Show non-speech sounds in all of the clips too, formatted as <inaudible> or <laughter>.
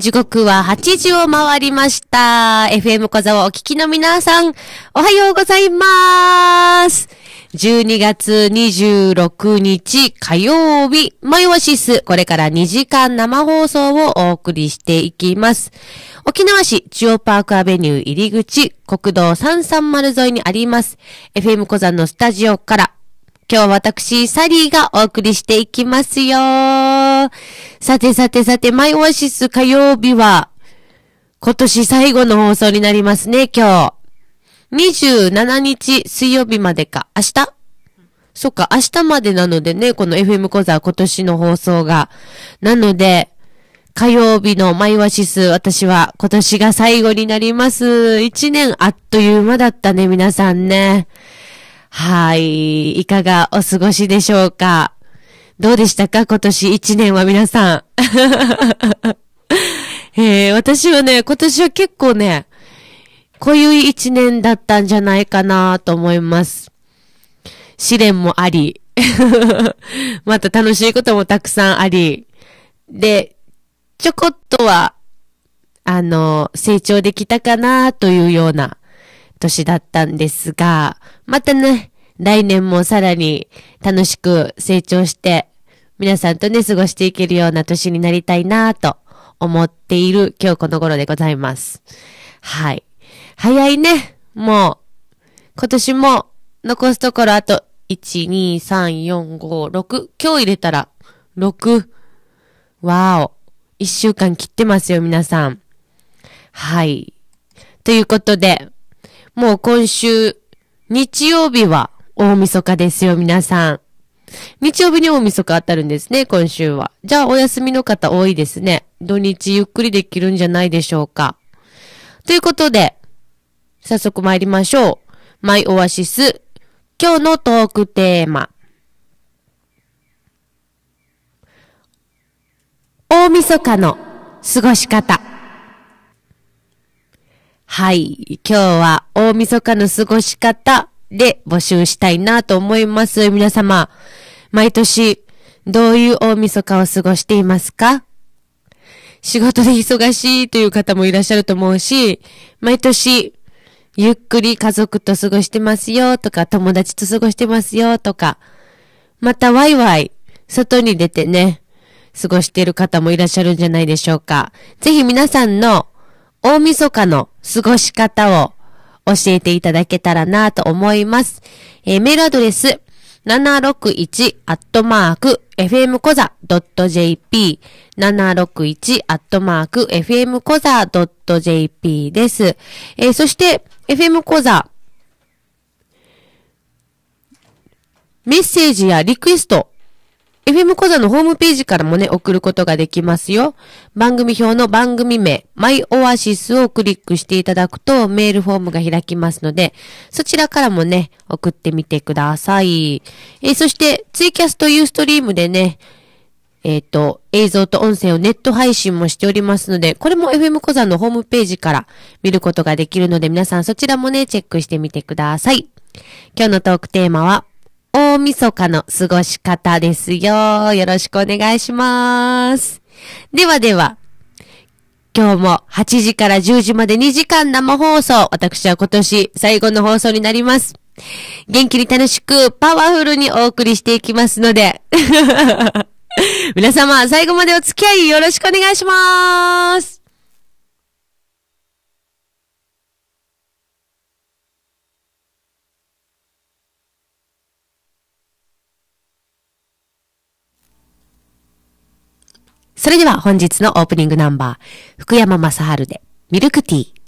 時刻は8時を回りました。FM 小沢お聞きの皆さん、おはようございます。12月26日火曜日、マイオシス、これから2時間生放送をお送りしていきます。沖縄市中央パークアベニュー入り口、国道330沿いにあります。FM 小山のスタジオから今日私、サリーがお送りしていきますよ。さてさてさて、マイオアシス火曜日は、今年最後の放送になりますね、今日。27日水曜日までか。明日そっか、明日までなのでね、この FM 講座今年の放送が。なので、火曜日のマイワシス、私は今年が最後になります。一年あっという間だったね、皆さんね。はい。いかがお過ごしでしょうかどうでしたか今年1年は皆さん。<laughs> えー、私はね、今年は結構ね、こういう1年だったんじゃないかなと思います。試練もあり、<laughs> また楽しいこともたくさんあり、で、ちょこっとは、あの、成長できたかなというような年だったんですが、またね、来年もさらに楽しく成長して、皆さんとね、過ごしていけるような年になりたいなと思っている今日この頃でございます。はい。早いね。もう、今年も残すところあと、1、2、3、4、5、6。今日入れたら、6。わお。1週間切ってますよ、皆さん。はい。ということで、もう今週、日曜日は大晦日ですよ、皆さん。日曜日に大晦日当たるんですね、今週は。じゃあお休みの方多いですね。土日ゆっくりできるんじゃないでしょうか。ということで、早速参りましょう。マイオアシス。今日のトークテーマ。大晦日の過ごし方。はい。今日は大晦日の過ごし方で募集したいなと思います。皆様、毎年どういう大晦日を過ごしていますか仕事で忙しいという方もいらっしゃると思うし、毎年ゆっくり家族と過ごしてますよとか、友達と過ごしてますよとか、またワイワイ外に出てね、過ごしている方もいらっしゃるんじゃないでしょうか。ぜひ皆さんの大晦日の過ごし方を教えていただけたらなと思います。えー、メールアドレス、761-fmcoza.jp 761-fmcoza.jp です。えー、そして、FM コザ、メッセージやリクエスト FM 講座のホームページからもね、送ることができますよ。番組表の番組名、マイオアシスをクリックしていただくとメールフォームが開きますので、そちらからもね、送ってみてください。えー、そして、ツイキャスと u s ストリームでね、えっ、ー、と、映像と音声をネット配信もしておりますので、これも FM 小座のホームページから見ることができるので、皆さんそちらもね、チェックしてみてください。今日のトークテーマは、大晦日の過ごし方ですよ。よろしくお願いします。ではでは、今日も8時から10時まで2時間生放送。私は今年最後の放送になります。元気に楽しくパワフルにお送りしていきますので。<laughs> 皆様、最後までお付き合いよろしくお願いします。それでは本日のオープニングナンバー、福山雅治でミルクティー。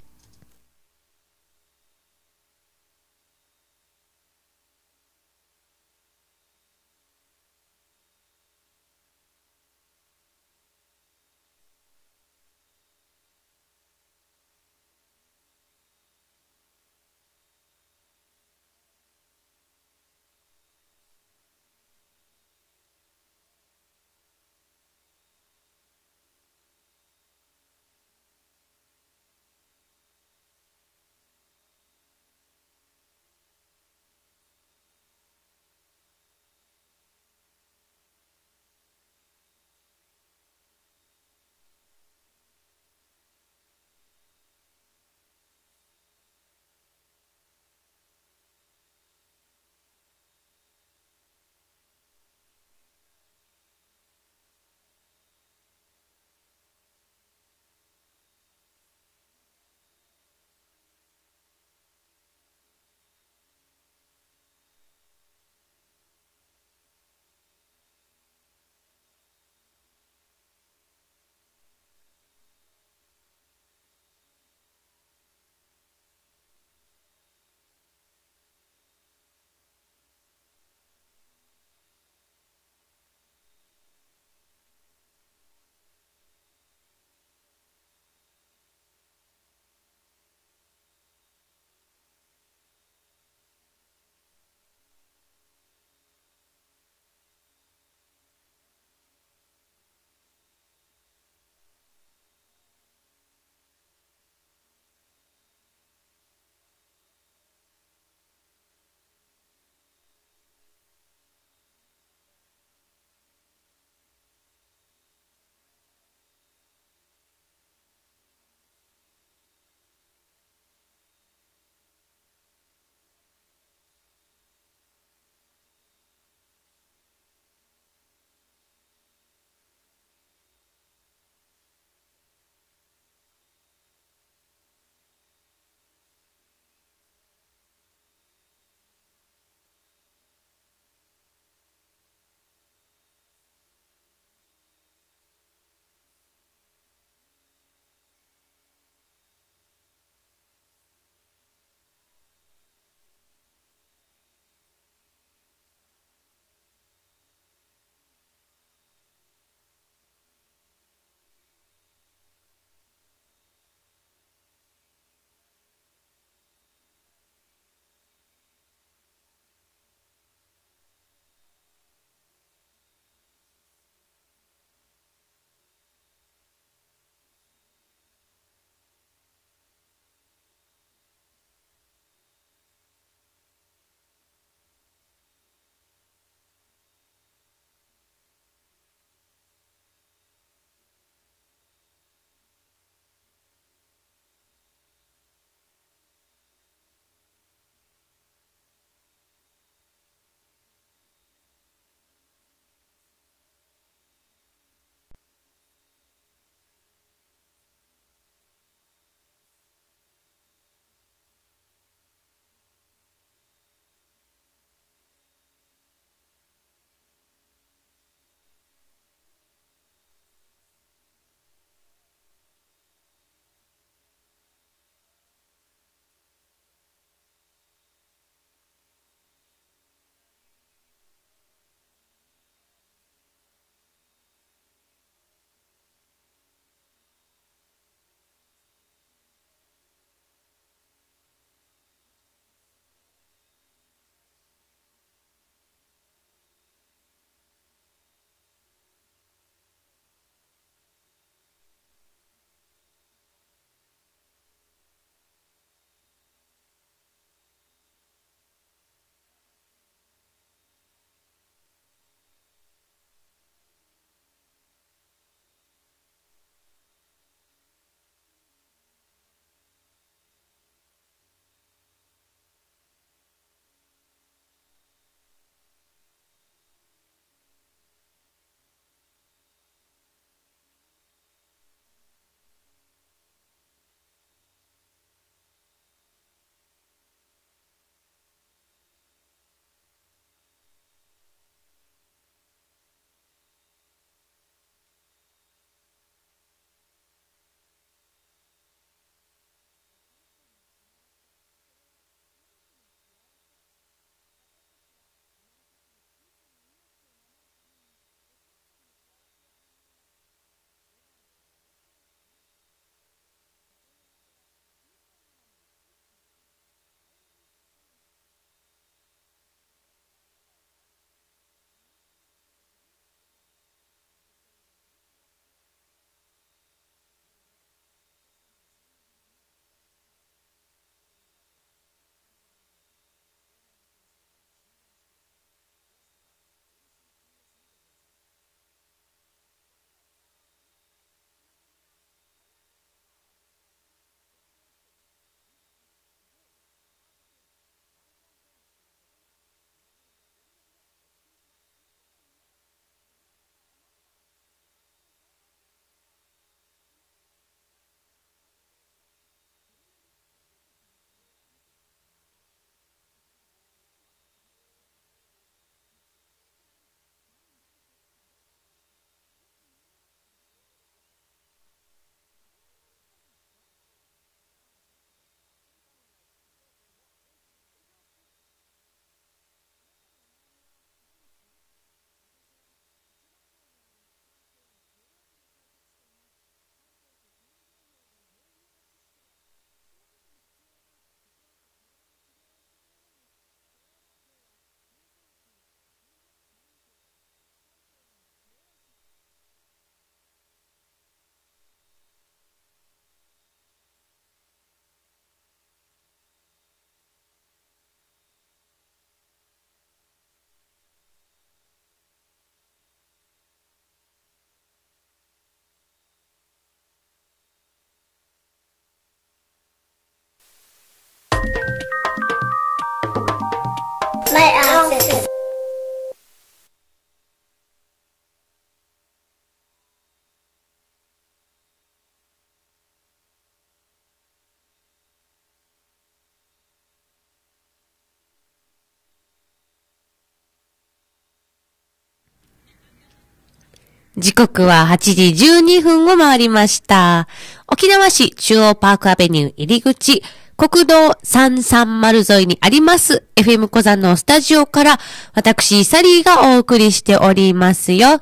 時刻は8時12分を回りました。沖縄市中央パークアベニュー入り口、国道330沿いにあります FM 小山のスタジオから私サリーがお送りしておりますよ。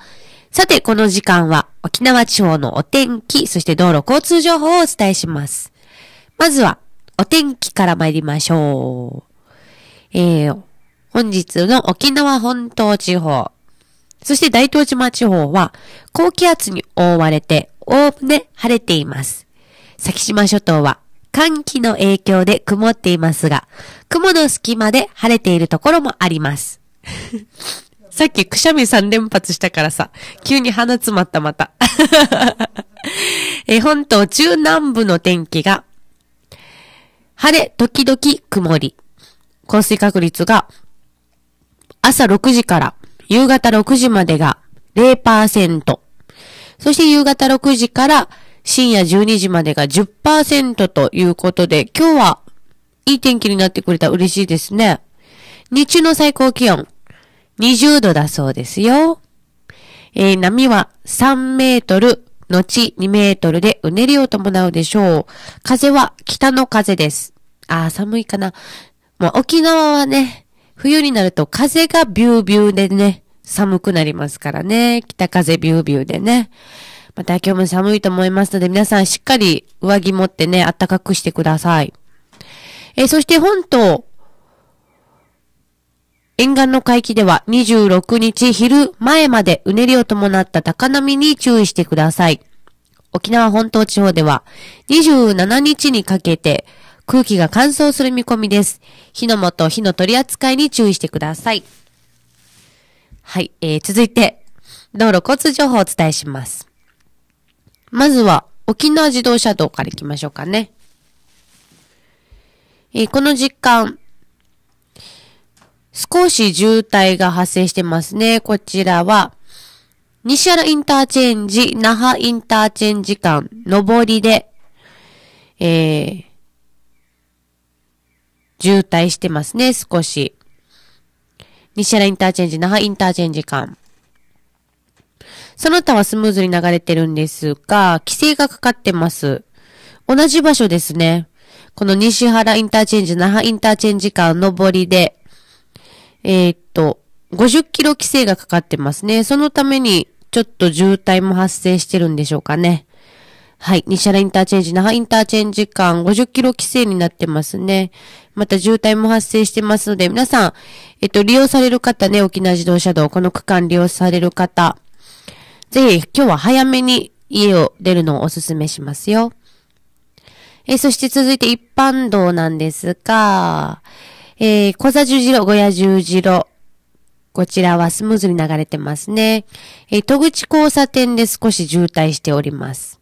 さて、この時間は沖縄地方のお天気、そして道路交通情報をお伝えします。まずは、お天気から参りましょう。えー、本日の沖縄本島地方、そして大東島地方は高気圧に覆われて、おおむね晴れています。先島諸島は寒気の影響で曇っていますが、雲の隙間で晴れているところもあります。<laughs> さっきくしゃみ3連発したからさ、急に鼻詰まったまた。<laughs> え本島中南部の天気が、晴れ、時々曇り。降水確率が、朝6時から夕方6時までが0%。そして夕方6時から深夜12時までが10%ということで、今日はいい天気になってくれた嬉しいですね。日中の最高気温20度だそうですよ。えー、波は3メートル、後2メートルでうねりを伴うでしょう。風は北の風です。ああ、寒いかな。まあ、沖縄はね、冬になると風がビュービューでね、寒くなりますからね。北風ビュービューでね。また今日も寒いと思いますので、皆さんしっかり上着持ってね、暖かくしてください。えそして本島、沿岸の海域では26日昼前までうねりを伴った高波に注意してください。沖縄本島地方では27日にかけて空気が乾燥する見込みです。火の元、火の取り扱いに注意してください。はい、えー、続いて、道路交通情報をお伝えします。まずは、沖縄自動車道から行きましょうかね。えー、この時間、少し渋滞が発生してますね。こちらは、西原インターチェンジ、那覇インターチェンジ間、上りで、えー、渋滞してますね、少し。西原インターチェンジ、那覇インターチェンジ間。その他はスムーズに流れてるんですが、規制がかかってます。同じ場所ですね。この西原インターチェンジ、那覇インターチェンジ間上りで、えー、っと、50キロ規制がかかってますね。そのために、ちょっと渋滞も発生してるんでしょうかね。はい。西原インターチェンジ、那覇インターチェンジ間50キロ規制になってますね。また渋滞も発生してますので、皆さん、えっと、利用される方ね、沖縄自動車道、この区間利用される方、ぜひ今日は早めに家を出るのをお勧めしますよ。えそして続いて一般道なんですが、えー、小座十字路、小屋十字路。こちらはスムーズに流れてますね。えー、戸口交差点で少し渋滞しております。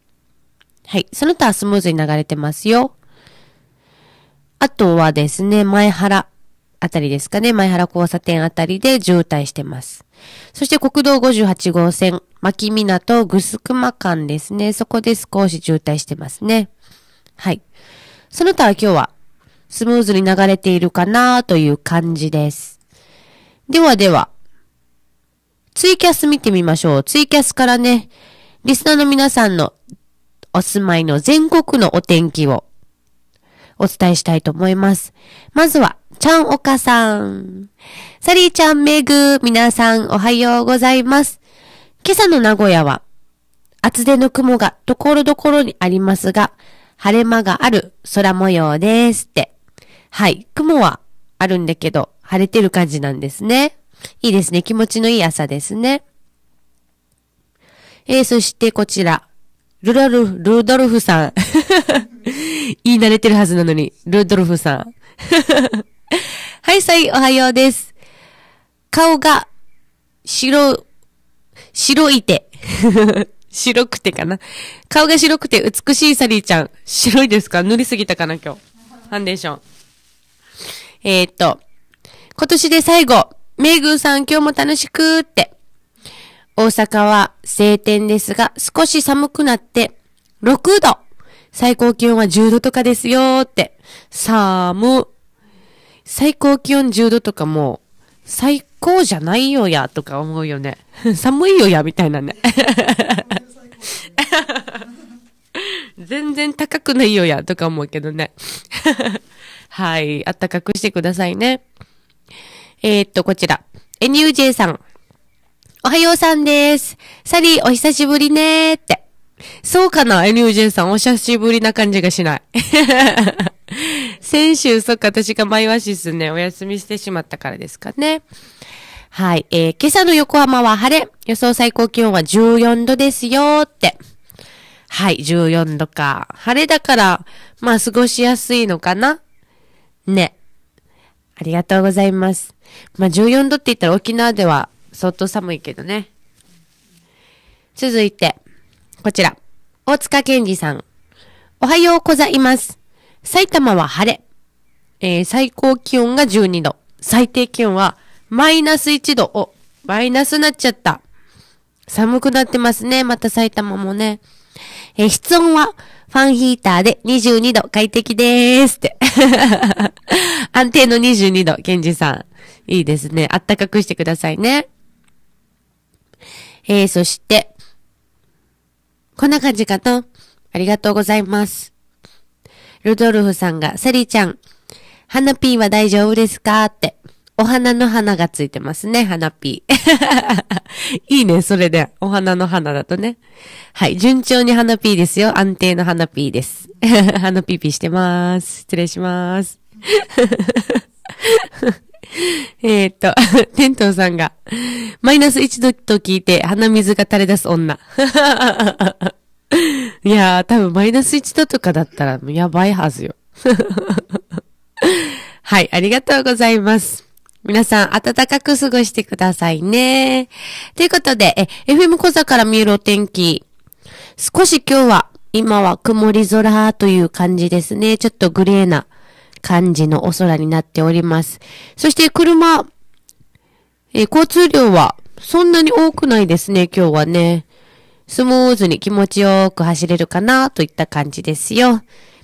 はい。その他はスムーズに流れてますよ。あとはですね、前原あたりですかね。前原交差点あたりで渋滞してます。そして国道58号線、牧港、ぐすくま間ですね。そこで少し渋滞してますね。はい。その他は今日はスムーズに流れているかなという感じです。ではでは、ツイキャス見てみましょう。ツイキャスからね、リスナーの皆さんのお住まいの全国のお天気をお伝えしたいと思います。まずは、ちゃんおかさん。サリーちゃん、めぐ、皆さんおはようございます。今朝の名古屋は、厚手の雲がところどころにありますが、晴れ間がある空模様ですって。はい、雲はあるんだけど、晴れてる感じなんですね。いいですね。気持ちのいい朝ですね。えー、そしてこちら、ルラル、ルードルフさん。<laughs> 言い慣れてるはずなのに、ルードルフさん。<laughs> はい、さい、おはようです。顔が、白、白いて。<laughs> 白くてかな。顔が白くて美しいサリーちゃん。白いですか塗りすぎたかな、今日。ファンデーション。えー、っと、今年で最後、メイグーさん今日も楽しくーって。大阪は晴天ですが、少し寒くなって、6度。最高気温は10度とかですよって。さーもう、最高気温10度とかもう、最高じゃないよや、とか思うよね。<laughs> 寒いよや、みたいなね。<laughs> 全然高くないよや、とか思うけどね。<laughs> はい。あったかくしてくださいね。えー、っと、こちら。n ニュージェイさん。おはようさんです。サリー、お久しぶりねーって。そうかなエリュージェンさん、お久しぶりな感じがしない。<laughs> 先週、そっか、私がマイワシスね、お休みしてしまったからですかね。はい、えー、今朝の横浜は晴れ。予想最高気温は14度ですよーって。はい、14度か。晴れだから、まあ過ごしやすいのかなね。ありがとうございます。まあ14度って言ったら沖縄ではそっと寒いけどね。続いて、こちら。大塚健二さん。おはようございます。埼玉は晴れ。えー、最高気温が12度。最低気温はマイナス1度。お、マイナスなっちゃった。寒くなってますね。また埼玉もね。えー、室温はファンヒーターで22度快適でーすって。<laughs> 安定の22度、ケンジさん。いいですね。あったかくしてくださいね。えー、そして、こんな感じかな。ありがとうございます。ルドルフさんが、サリーちゃん、花ピーは大丈夫ですかって。お花の花がついてますね、花ピー。<laughs> いいね、それで。お花の花だとね。はい、順調に花ピーですよ。安定の花ピーです。<laughs> 花ピーピーしてます。失礼します。<laughs> えっと、<laughs> テトウさんが、マイナス1度と聞いて鼻水が垂れ出す女。<laughs> いやー、多分マイナス1度とかだったらやばいはずよ。はい、ありがとうございます。皆さん、暖かく過ごしてくださいね。ということで、え、FM 小座から見えるお天気。少し今日は、今は曇り空という感じですね。ちょっとグレーな感じのお空になっております。そして車、えー、交通量はそんなに多くないですね、今日はね。スムーズに気持ちよく走れるかなといった感じですよ。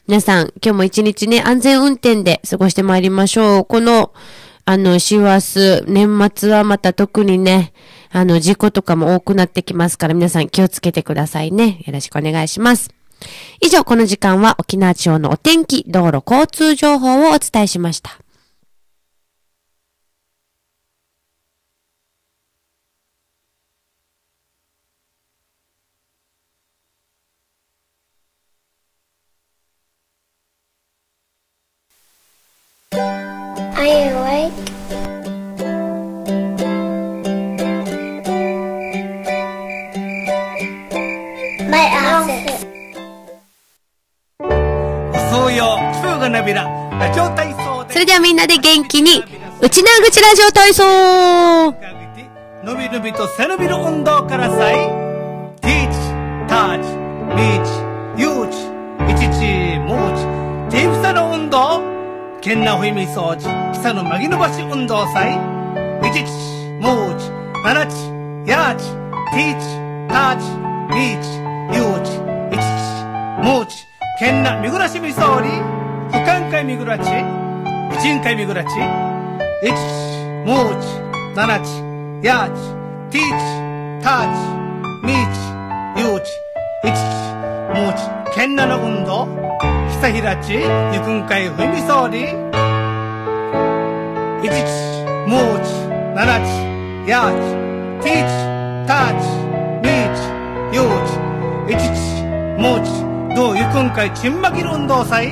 皆さん、今日も一日ね、安全運転で過ごしてまいりましょう。この、あの、師走、年末はまた特にね、あの、事故とかも多くなってきますから、皆さん気をつけてくださいね。よろしくお願いします。以上、この時間は沖縄地方のお天気、道路交通情報をお伝えしました。Are you awake? なびら、ラジオ体操それではみんなで元気に、内なぐちラジオ体操伸び伸びと背伸びの運動からさい。teach, touch, reach, huge, いちもうち、ティフサの運動、けんなほいみそうち、キさのまぎのばし運動さい。イちチ、もうち、バラチ、やち、teach, touch, reach, huge, いちもうち、けんなみぐらしみそうり。俯瞰海見ぐらし、婦人海見ぐらち、エもう、モーチ、ナナチ、ヤーチ、ティーチ、ターチ、ミーチ、ユーチ、エキチ、モーの運動、ひさひらち、ゆくんかいふみそうり、エキチ、モーチ、ナナチ、ヤーチ、ティーチ、ターチ、ミーチ、ユーチ、エキチ、モーチ、どうゆくんかいちんまきる運動さい、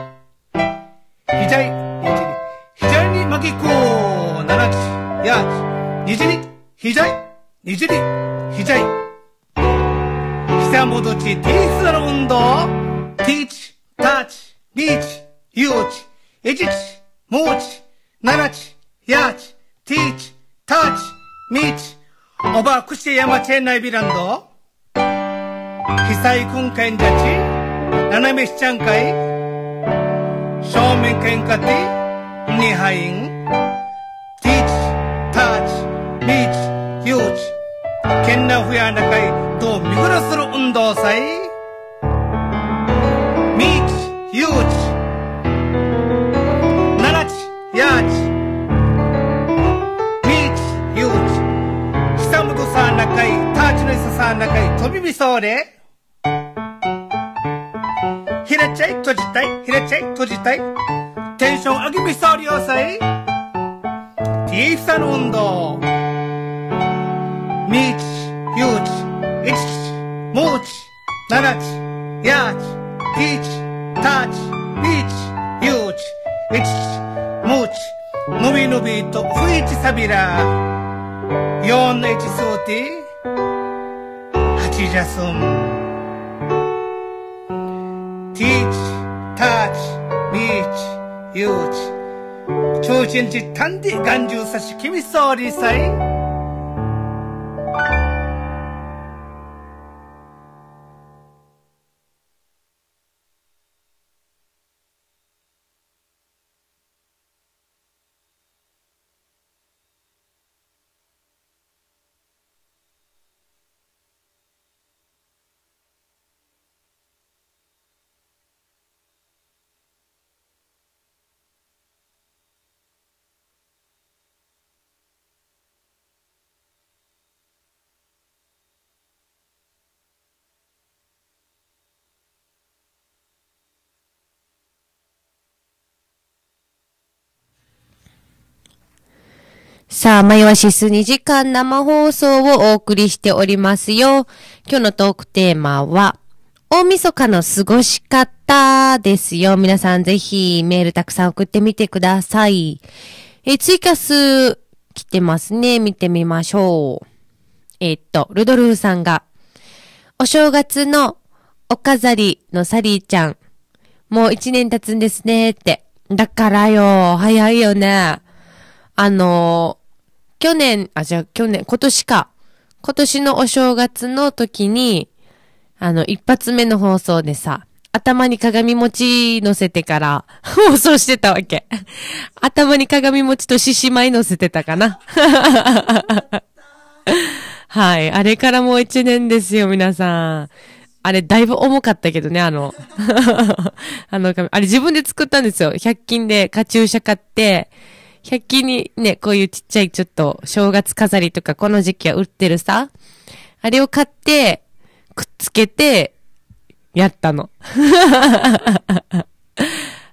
にじり、ひじゃい、にじり、ひじゃい。膝戻ち、ティースラの運動。ティーチ、タッチ、リーチ、ユーチ、エジチ、モーチ、ナナチ、ヤーチ、ティーチ、タッチ、ミーチ。おばくしやまちえないびらんど。被災訓くんじゃち、なめしちゃんかい。正面けんかて、にはいん。みビゆう誘けんなふやなかい、と見ぐらする運動さい。みーゆう致、ならち、やち、ささなかい、たちのいささなかい、とびみそうで。ひらちゃい、とじたい、ひらちゃい、とじたい。テンション上げみそうりょうさい。ティーフサの運動。みち、ゆうち、いちきち、もうち、ななち、やち、いち、たち、みち、ゆうち、いちきち、もうち、のびのびとふいちさびら。よんのいちそうて、はちじゃすん。ティーチ、ターチ、ミーチ、ユーチ。ちょうちんちたんでがんじゅうさしきみそうりさい。さあ、マヨシス2時間生放送をお送りしておりますよ。今日のトークテーマは、大晦日の過ごし方ですよ。皆さんぜひメールたくさん送ってみてください。え、ツイキャス来てますね。見てみましょう。えっと、ルドルフさんが、お正月のお飾りのサリーちゃん、もう一年経つんですねって。だからよ、早いよね。あの去年、あ、じゃあ去年、今年か。今年のお正月の時に、あの、一発目の放送でさ、頭に鏡餅乗せてから放送してたわけ。頭に鏡餅と獅子舞乗せてたかな。はい。あれからもう一年ですよ、皆さん。あれ、だいぶ重かったけどね、あの。<laughs> あの、あれ自分で作ったんですよ。100均でカチューシャ買って、100均にね、こういうちっちゃいちょっと正月飾りとかこの時期は売ってるさ、あれを買って、くっつけて、やったの。<laughs>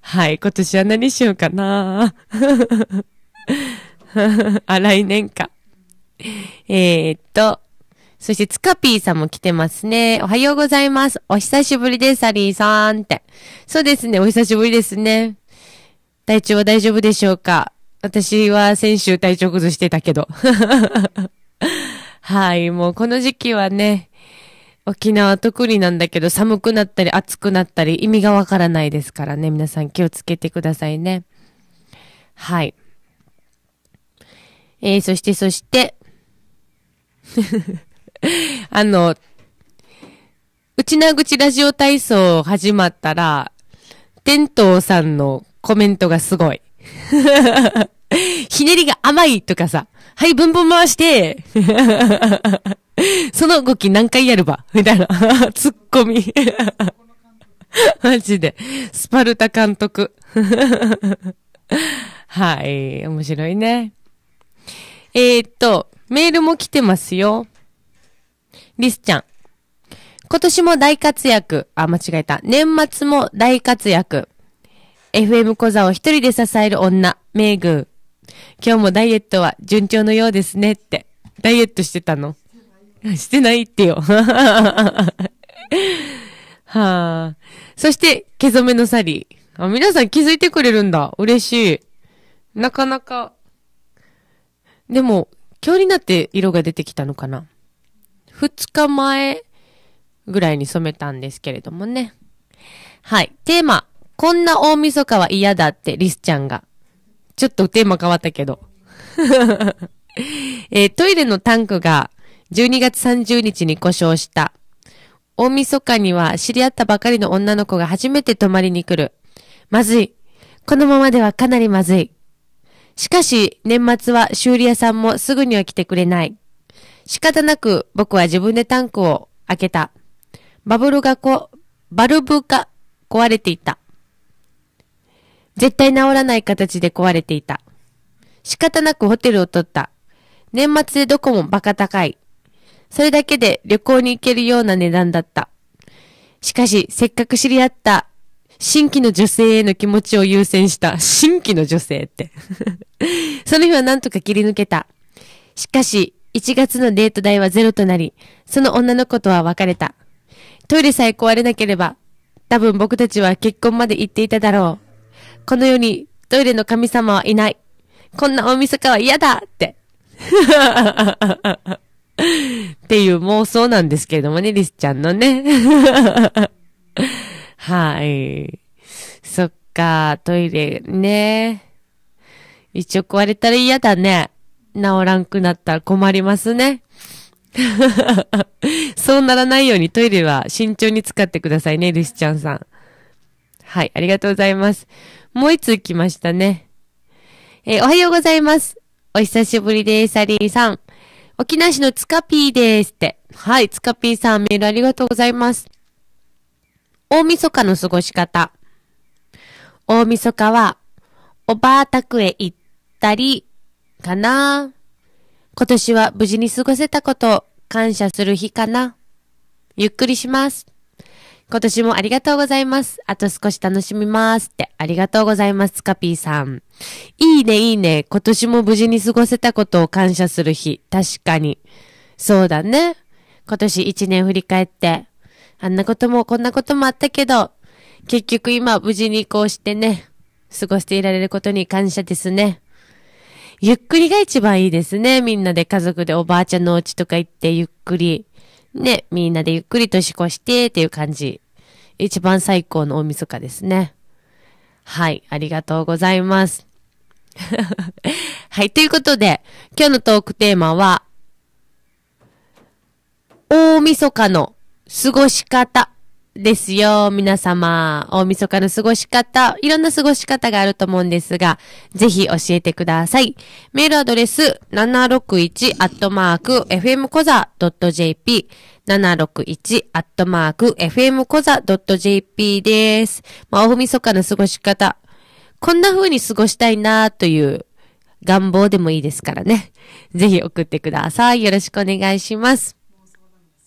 はい、今年は何しようかな <laughs> あ、来年か。えー、っと、そしてつかぴーさんも来てますね。おはようございます。お久しぶりです、サリーさんって。そうですね、お久しぶりですね。体調は大丈夫でしょうか私は先週体調崩してたけど。<laughs> はい、もうこの時期はね、沖縄特になんだけど寒くなったり暑くなったり意味がわからないですからね。皆さん気をつけてくださいね。はい。えー、そしてそして、<laughs> あの、うちなぐちラジオ体操始まったら、テトウさんのコメントがすごい。<laughs> ひねりが甘いとかさ。はい、ブンブン回して <laughs> その動き何回やればみたいな。<laughs> ツッコミ。マジで。スパルタ監督。はい、面白いね。えー、っと、メールも来てますよ。リスちゃん。今年も大活躍。あ、間違えた。年末も大活躍。FM 小座を一人で支える女、メーグ今日もダイエットは順調のようですねって。ダイエットしてたのしてないってよ。<laughs> はあ。そして、毛染めのサリー。あ、皆さん気づいてくれるんだ。嬉しい。なかなか。でも、今日になって色が出てきたのかな。二日前ぐらいに染めたんですけれどもね。はい。テーマ、こんな大晦日は嫌だって、リスちゃんが。ちょっとテーマ変わったけど。<laughs> えー、トイレのタンクが12月30日に故障した。大晦日には知り合ったばかりの女の子が初めて泊まりに来る。まずい。このままではかなりまずい。しかし、年末は修理屋さんもすぐには来てくれない。仕方なく僕は自分でタンクを開けた。バブルがこ、バルブが壊れていた。絶対治らない形で壊れていた。仕方なくホテルを取った。年末でどこもバカ高い。それだけで旅行に行けるような値段だった。しかし、せっかく知り合った新規の女性への気持ちを優先した。新規の女性って <laughs> その日はなんとか切り抜けた。しかし、1月のデート代はゼロとなり、その女の子とは別れた。トイレさえ壊れなければ、多分僕たちは結婚まで行っていただろう。この世にトイレの神様はいない。こんな大晦日は嫌だって。<laughs> っていう妄想なんですけれどもね、リスちゃんのね。<laughs> はい。そっか、トイレね。一応壊れたら嫌だね。治らんくなったら困りますね。<laughs> そうならないようにトイレは慎重に使ってくださいね、リスちゃんさん。はい、ありがとうございます。もう一通来ましたね。えー、おはようございます。お久しぶりです、サリーさん。沖縄市のつかぴーですって。はい、つかぴーさん、メールありがとうございます。大晦日の過ごし方。大晦日は、おばあ宅へ行ったり、かな。今年は無事に過ごせたことを感謝する日かな。ゆっくりします。今年もありがとうございます。あと少し楽しみますって、ありがとうございます、カピーさん。いいね、いいね。今年も無事に過ごせたことを感謝する日。確かに。そうだね。今年一年振り返って、あんなこともこんなこともあったけど、結局今無事にこうしてね、過ごしていられることに感謝ですね。ゆっくりが一番いいですね。みんなで家族でおばあちゃんのお家とか行ってゆっくり。ね、みんなでゆっくりと年越してっていう感じ。一番最高の大晦日ですね。はい、ありがとうございます。<laughs> はい、ということで、今日のトークテーマは、大晦日の過ごし方ですよ、皆様。大晦日の過ごし方、いろんな過ごし方があると思うんですが、ぜひ教えてください。メールアドレス、761-fmcoza.jp、761-fmcoza.jp です。まあ、大晦日の過ごし方、こんな風に過ごしたいなという願望でもいいですからね。ぜひ送ってください。よろしくお願いします。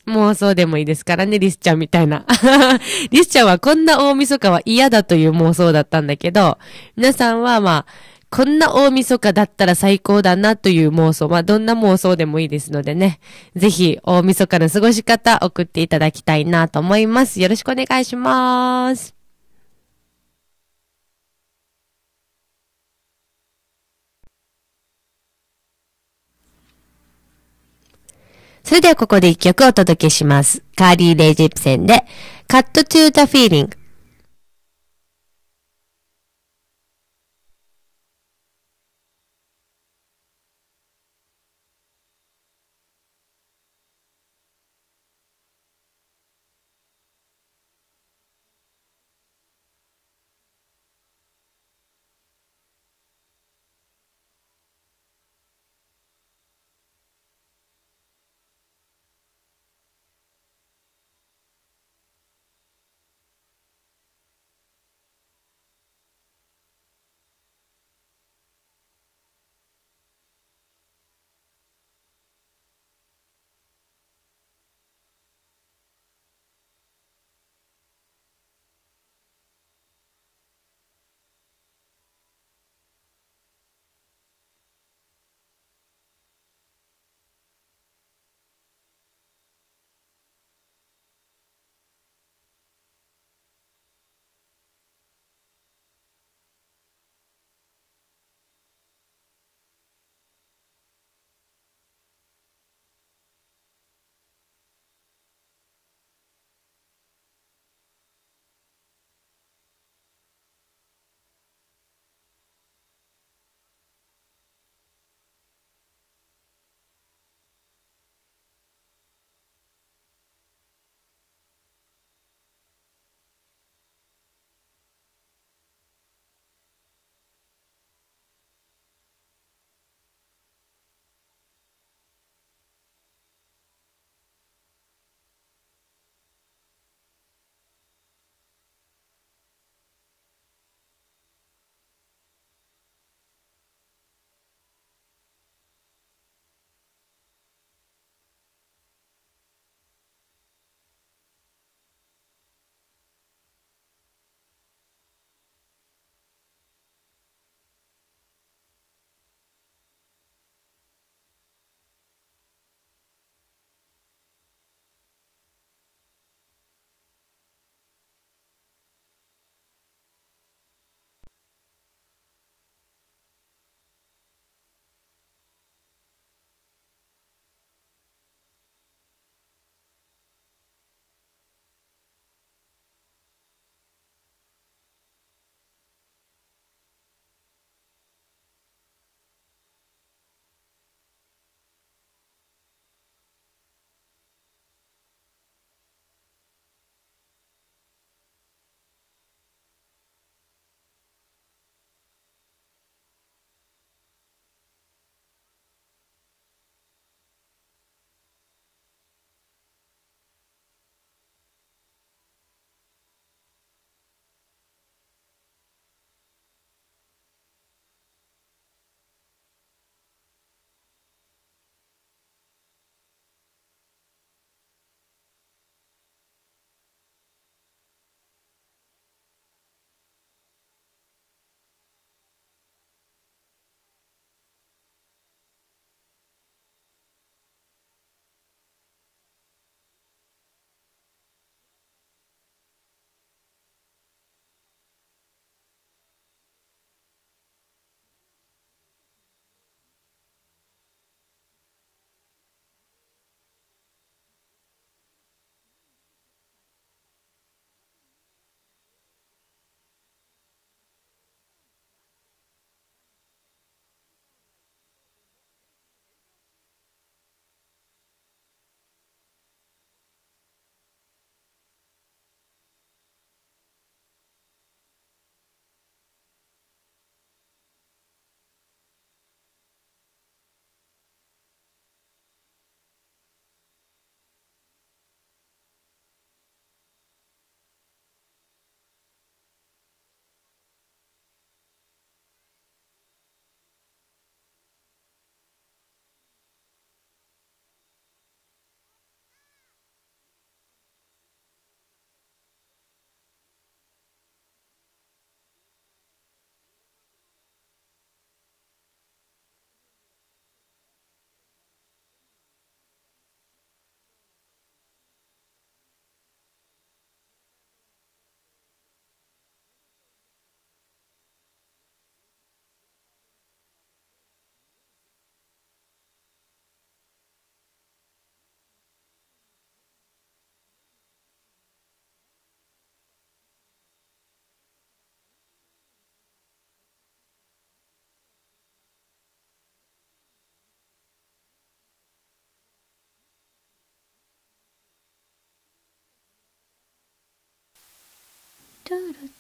妄想でもいいですからね、リスちゃんみたいな。<laughs> リスちゃんはこんな大晦日は嫌だという妄想だったんだけど、皆さんはまあ、こんな大晦日だったら最高だなという妄想、まあどんな妄想でもいいですのでね、ぜひ大晦日の過ごし方送っていただきたいなと思います。よろしくお願いします。それではここで一曲お届けします。カーリー・レイ・ジェプセンで、カット・トゥ・ザ・フィーリング。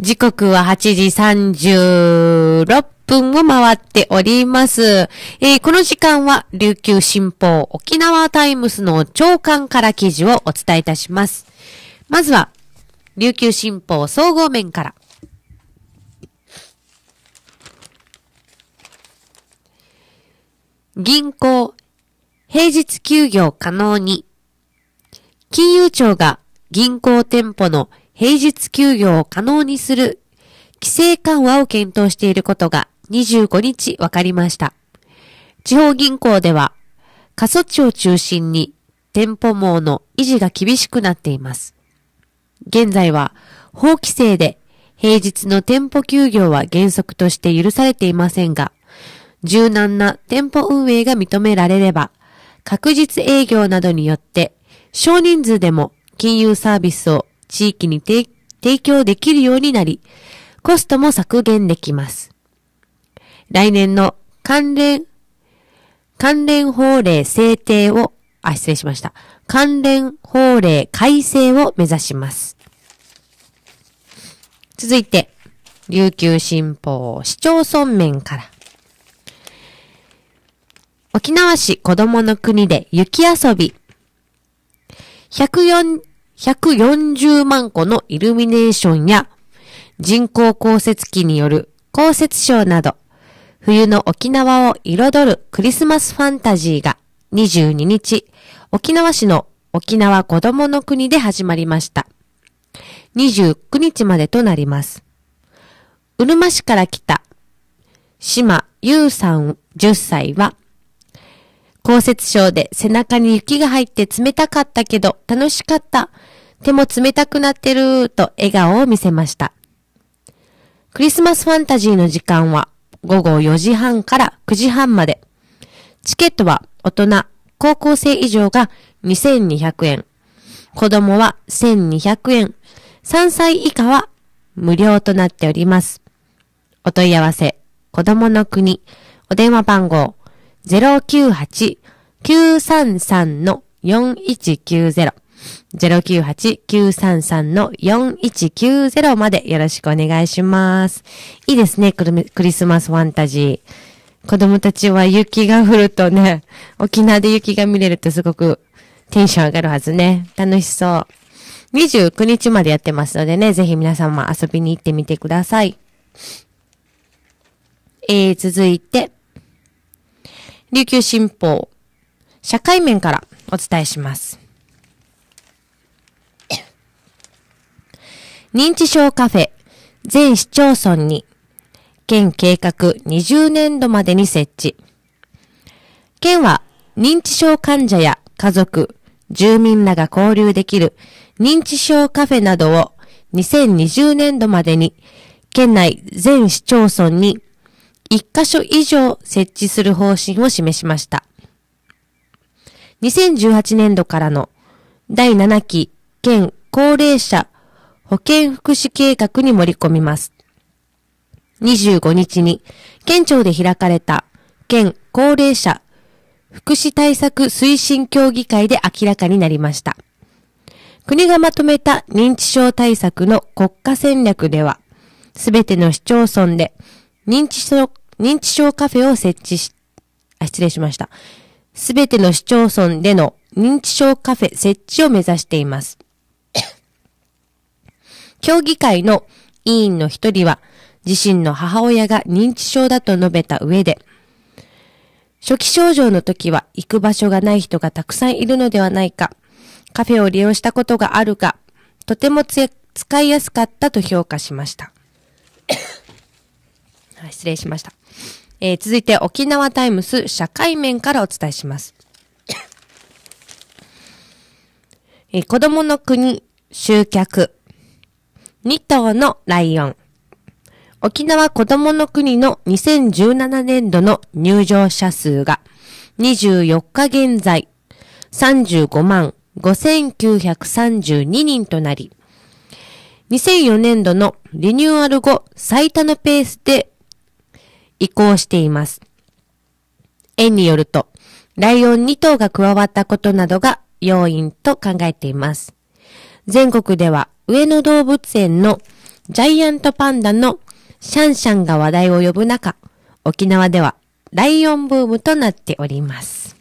時刻は8時36分を回っております。えー、この時間は琉球新報沖縄タイムスの長官から記事をお伝えいたします。まずは、琉球新報総合面から。銀行、平日休業可能に。金融庁が銀行店舗の平日休業を可能にする規制緩和を検討していることが25日分かりました。地方銀行では過疎地を中心に店舗網の維持が厳しくなっています。現在は法規制で平日の店舗休業は原則として許されていませんが、柔軟な店舗運営が認められれば、確実営業などによって少人数でも金融サービスを地域に提供できるようになり、コストも削減できます。来年の関連、関連法令制定を、あ、失礼しました。関連法令改正を目指します。続いて、琉球新報市町村面から。沖縄市子供の国で雪遊び。104 140万個のイルミネーションや人工降雪機による降雪ショーなど、冬の沖縄を彩るクリスマスファンタジーが22日、沖縄市の沖縄子供の国で始まりました。29日までとなります。うるま市から来た島優さん10歳は、降雪症で背中に雪が入って冷たかったけど楽しかった。手も冷たくなってると笑顔を見せました。クリスマスファンタジーの時間は午後4時半から9時半まで。チケットは大人、高校生以上が2200円。子供は1200円。3歳以下は無料となっております。お問い合わせ、子供の国、お電話番号098-933-4190。098-933-4190までよろしくお願いします。いいですね、クリスマスファンタジー。子供たちは雪が降るとね、沖縄で雪が見れるとすごくテンション上がるはずね。楽しそう。29日までやってますのでね、ぜひ皆様遊びに行ってみてください。えー、続いて、琉球新報、社会面からお伝えします。認知症カフェ、全市町村に、県計画20年度までに設置。県は認知症患者や家族、住民らが交流できる認知症カフェなどを2020年度までに県内全市町村に1箇所以上設置する方針を示しました。2018年度からの第7期県高齢者保健福祉計画に盛り込みます。25日に県庁で開かれた県高齢者福祉対策推進協議会で明らかになりました。国がまとめた認知症対策の国家戦略では、すべての市町村で認知症認知症カフェを設置し、あ、失礼しました。すべての市町村での認知症カフェ設置を目指しています。<coughs> 協議会の委員の一人は、自身の母親が認知症だと述べた上で、初期症状の時は行く場所がない人がたくさんいるのではないか、カフェを利用したことがあるか、とても使いやすかったと評価しました。<coughs> 失礼しました。えー、続いて沖縄タイムス社会面からお伝えします。えー、子供の国集客2頭のライオン沖縄子供の国の2017年度の入場者数が24日現在35万5932人となり、2004年度のリニューアル後最多のペースで移行しています。園によると、ライオン2頭が加わったことなどが要因と考えています。全国では上野動物園のジャイアントパンダのシャンシャンが話題を呼ぶ中、沖縄ではライオンブームとなっております。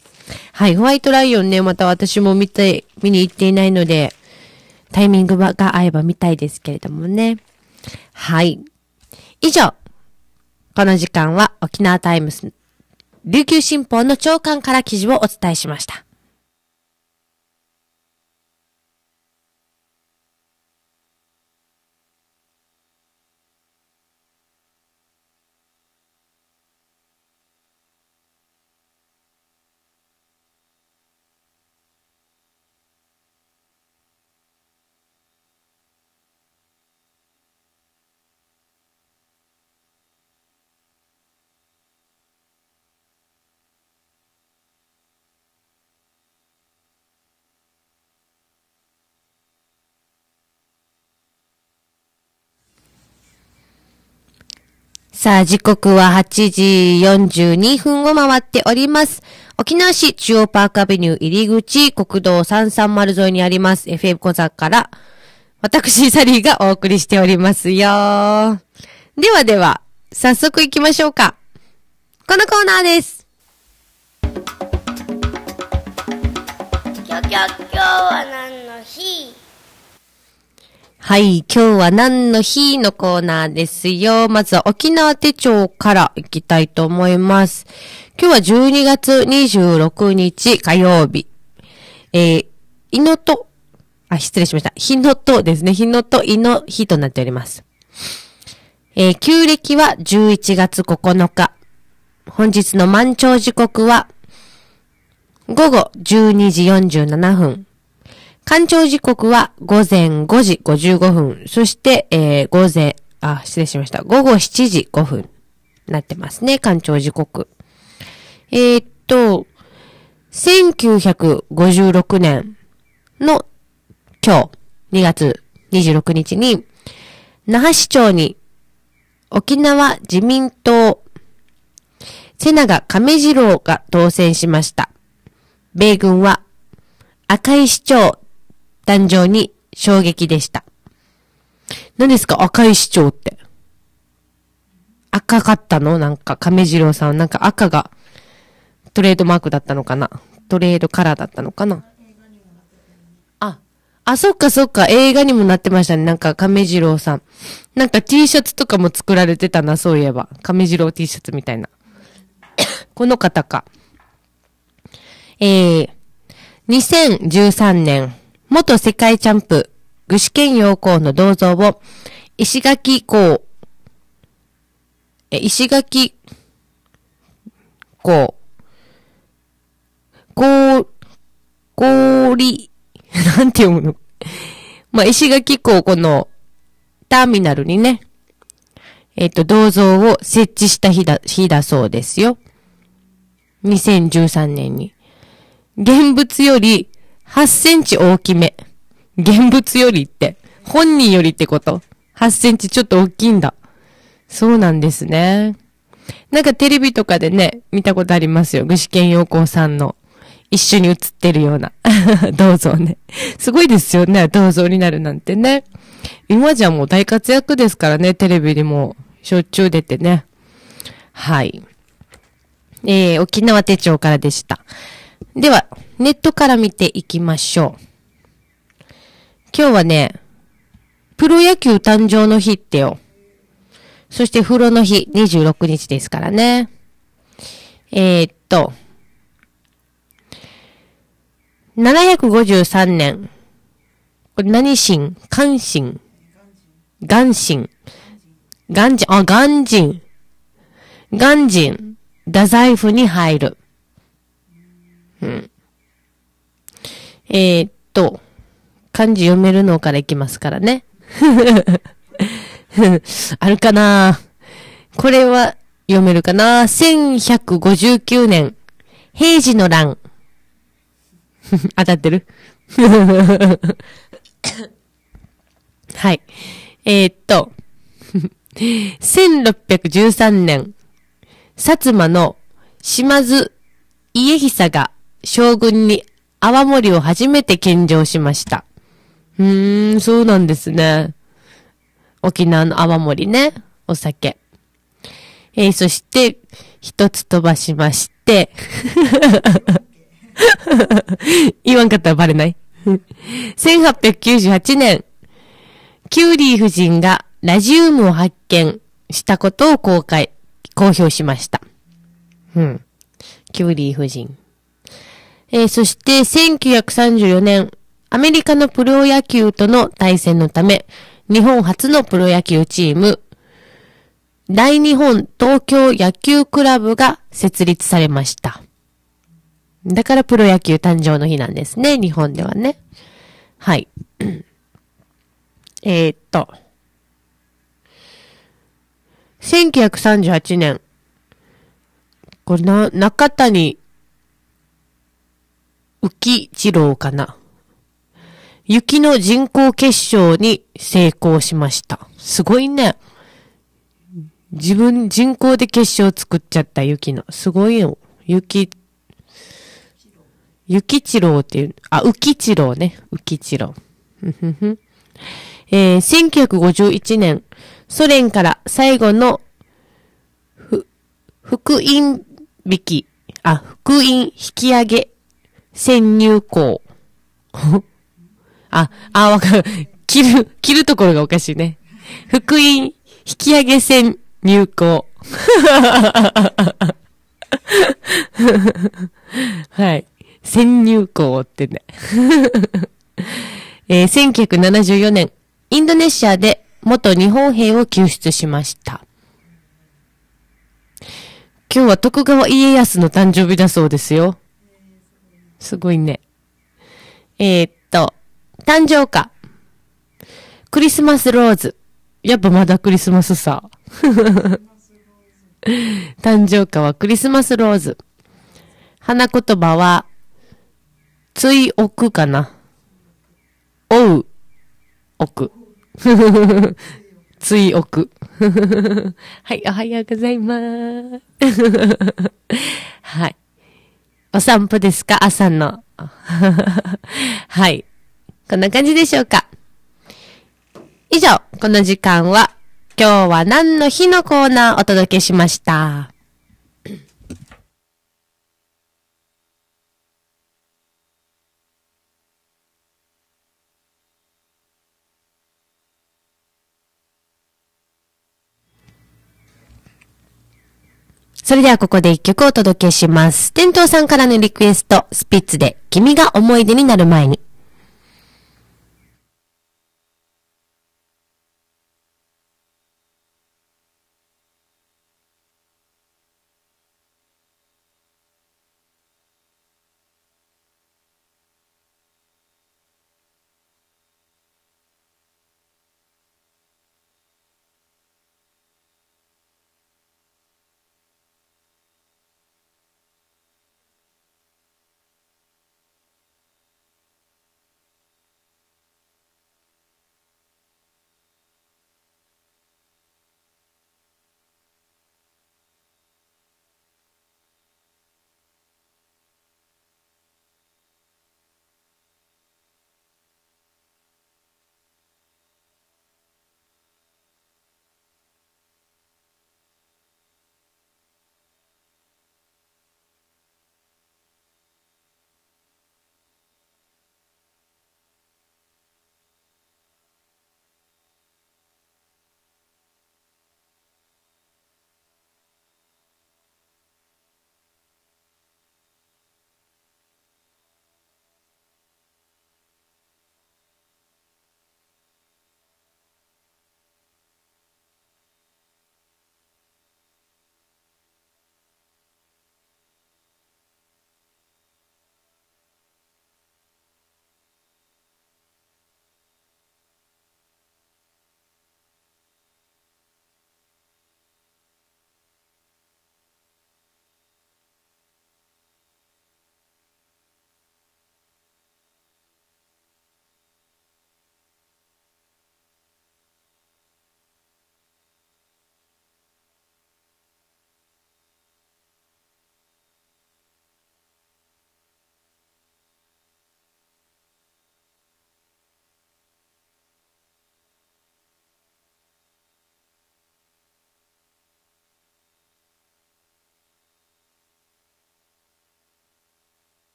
はい、ホワイトライオンね、また私も見て、見に行っていないので、タイミングが合えば見たいですけれどもね。はい。以上、この時間は沖縄タイムス、琉球新報の長官から記事をお伝えしました。さあ、時刻は8時42分を回っております。沖縄市中央パークアベニュー入り口国道330沿いにあります FM 小座から、私、サリーがお送りしておりますよ。ではでは、早速行きましょうか。このコーナーです。今日は何の日はい、今日は何の日のコーナーですよ。まずは沖縄手帳からいきたいと思います。今日は12月26日火曜日。えー、いのと、あ、失礼しました。日のとですね。日のといの日となっております。えー、旧暦は11月9日。本日の満潮時刻は午後12時47分。干潮時刻は午前5時55分、そして、えー、午前、あ、失礼しました。午後7時5分、なってますね、干潮時刻。えー、っと、1956年の今日、2月26日に、那覇市長に沖縄自民党、瀬長亀次郎が当選しました。米軍は赤井市長誕生に衝撃でした。何ですか赤い市長って。赤かったのなんか亀次郎さん。なんか赤がトレードマークだったのかなトレードカラーだったのかなあ、あ、そっかそっか。映画にもなってましたね。なんか亀次郎さん。なんか T シャツとかも作られてたな、そういえば。亀次郎 T シャツみたいな。<coughs> この方か。えー、2013年。元世界チャンプ、具志堅陽光の銅像を、石垣港、石垣港、こ氷、<laughs> なんて読むのまあ、石垣港このターミナルにね、えっ、ー、と、銅像を設置した日だ、日だそうですよ。2013年に。現物より8センチ大きめ。現物よりって。本人よりってこと。8センチちょっと大きいんだ。そうなんですね。なんかテレビとかでね、見たことありますよ。具志堅陽子さんの一緒に映ってるような <laughs> 銅像ね。すごいですよね。銅像になるなんてね。今じゃもう大活躍ですからね。テレビにもしょっちゅう出てね。はい。えー、沖縄手帳からでした。では、ネットから見ていきましょう。今日はね、プロ野球誕生の日ってよ。そして風呂の日、26日ですからね。えー、っと、753年、これ何神関神元神元神あ、元神元神太宰府に入る。うん。えー、っと、漢字読めるのからいきますからね。<laughs> あるかなこれは読めるかな ?1159 年、平治の乱。<laughs> 当たってる <laughs> はい。えー、っと、1613年、薩摩の島津家久が将軍に泡盛を初めて献上しました。うーん、そうなんですね。沖縄の泡盛ね、お酒。えー、そして、一つ飛ばしまして、<laughs> 言わんかったらバレない1898年、キューリー夫人がラジウムを発見したことを公開、公表しました。うん。キューリー夫人。えー、そして1934年、アメリカのプロ野球との対戦のため、日本初のプロ野球チーム、大日本東京野球クラブが設立されました。だからプロ野球誕生の日なんですね、日本ではね。はい。<clears throat> えー、っと。1938年。これな、中谷浮二郎かな。雪の人工結晶に成功しました。すごいね。自分、人工で結晶作っちゃった雪の。すごいよ。雪、雪一郎っていう、あ、浮一郎ね。浮一郎。えー、1951年、ソ連から最後の、ふ、福音引き、あ、福音引き上げ潜入校。<laughs> あ、あ、わかる。切る、切るところがおかしいね。福音、引き上げ潜入校。<laughs> はい。潜入校ってね。<laughs> えー、1974年、インドネシアで元日本兵を救出しました。今日は徳川家康の誕生日だそうですよ。すごいね。えー、っと、誕生花。クリスマスローズ。やっぱまだクリスマスさ。<laughs> 誕生花はクリスマスローズ。花言葉は、つい置くかな。おう、置く。<laughs> つい置く。<laughs> はい、おはようございます。はい。お散歩ですか朝の。<laughs> はい。こんな感じでしょうか。以上、この時間は、今日は何の日のコーナーお届けしました。それではここで一曲お届けします。店頭さんからのリクエスト、スピッツで君が思い出になる前に。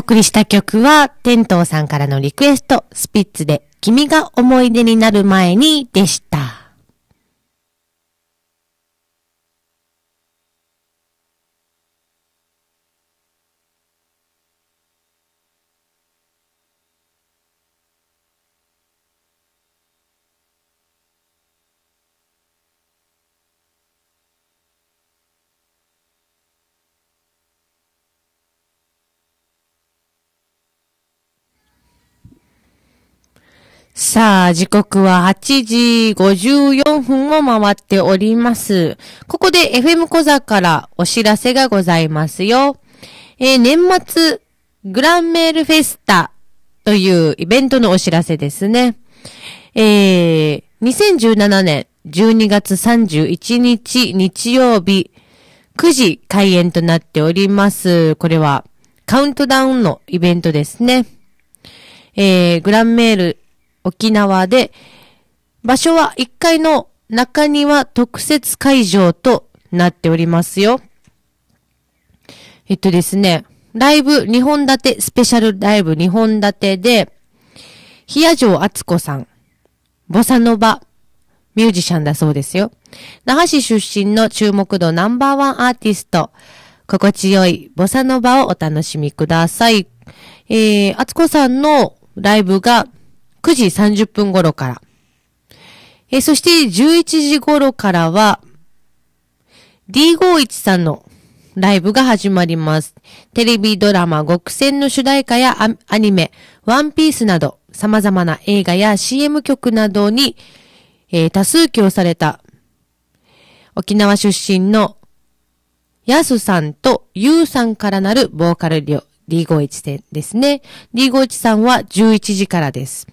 送りした曲は、テトウさんからのリクエスト、スピッツで、君が思い出になる前にでした。さあ、時刻は8時54分を回っております。ここで FM 小座からお知らせがございますよ。えー、年末、グランメールフェスタというイベントのお知らせですね。えー、2017年12月31日日曜日9時開演となっております。これはカウントダウンのイベントですね。えー、グランメール沖縄で、場所は1階の中庭特設会場となっておりますよ。えっとですね、ライブ2本立て、スペシャルライブ2本立てで、冷や城敦子さん、ボサノバ、ミュージシャンだそうですよ。那覇市出身の注目度ナンバーワンアーティスト、心地よいボサノバをお楽しみください。えー、敦子さんのライブが9時30分頃から。えそして11時頃からは、D51 さんのライブが始まります。テレビドラマ、極戦の主題歌やアニメ、ワンピースなど、様々な映画や CM 曲などに、えー、多数起用された、沖縄出身のヤスさんとユウさんからなるボーカルデ D51 ですね。D51 さんは11時からです。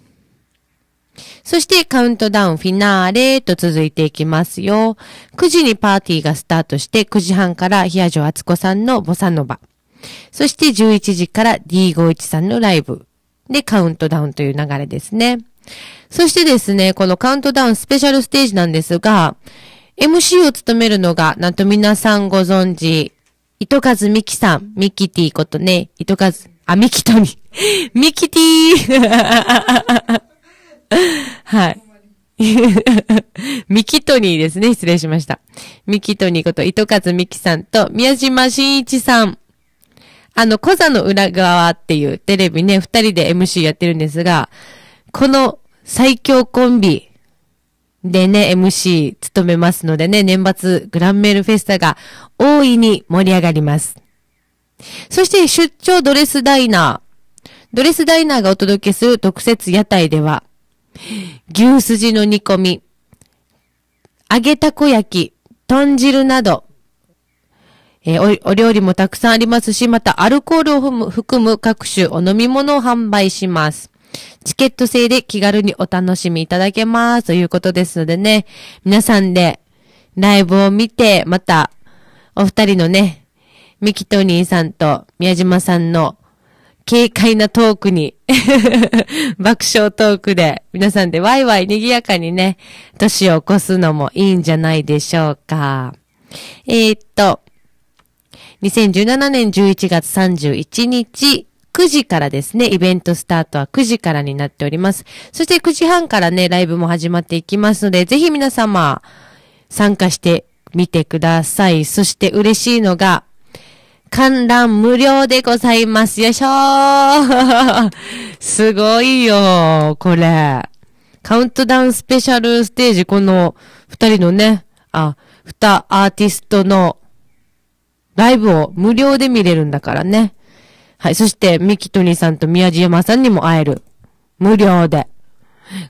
そしてカウントダウンフィナーレと続いていきますよ。9時にパーティーがスタートして、9時半からジョ城敦子さんのボサノバ。そして11時から D51 さんのライブ。で、カウントダウンという流れですね。そしてですね、このカウントダウンスペシャルステージなんですが、MC を務めるのが、なんと皆さんご存知、糸数美希さん、ミキティことね、糸数、あ、ミキトミ、ミキティはい。ミキトニーですね。失礼しました。ミキトニーこと、糸数美希さんと、宮島真一さん。あの、コザの裏側っていうテレビね、二人で MC やってるんですが、この最強コンビでね、MC 務めますのでね、年末グランメールフェスタが大いに盛り上がります。そして出張ドレスダイナー。ドレスダイナーがお届けする特設屋台では、牛すじの煮込み、揚げたこ焼き、豚汁など、えー、お、お料理もたくさんありますし、またアルコールを含む各種お飲み物を販売します。チケット制で気軽にお楽しみいただけますということですのでね、皆さんでライブを見て、またお二人のね、ミキトニーさんと宮島さんの軽快なトークに <laughs> 爆笑トークで、皆さんでワイワイ賑やかにね、年を越すのもいいんじゃないでしょうか。えー、っと、2017年11月31日、9時からですね、イベントスタートは9時からになっております。そして9時半からね、ライブも始まっていきますので、ぜひ皆様、参加してみてください。そして嬉しいのが、観覧無料でございます。よいしょーすごいよこれ。カウントダウンスペシャルステージ、この二人のね、あ、二アーティストのライブを無料で見れるんだからね。はい。そして、ミキトニーさんと宮地山さんにも会える。無料で。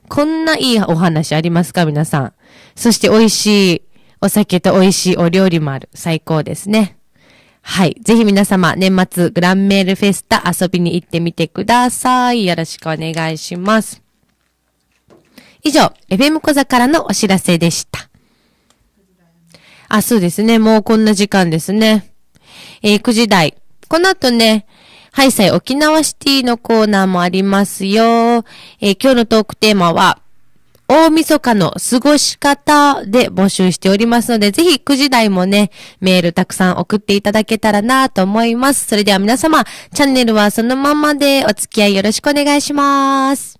こんないいお話ありますか皆さん。そして、美味しいお酒と美味しいお料理もある。最高ですね。はい。ぜひ皆様、年末グランメールフェスタ遊びに行ってみてください。よろしくお願いします。以上、FM コ座からのお知らせでした。あ、そうですね。もうこんな時間ですね。えー、9時台。この後ね、ハイサイ沖縄シティのコーナーもありますよ。えー、今日のトークテーマは、大晦日の過ごし方で募集しておりますので、ぜひ9時台もね、メールたくさん送っていただけたらなと思います。それでは皆様、チャンネルはそのままでお付き合いよろしくお願いします。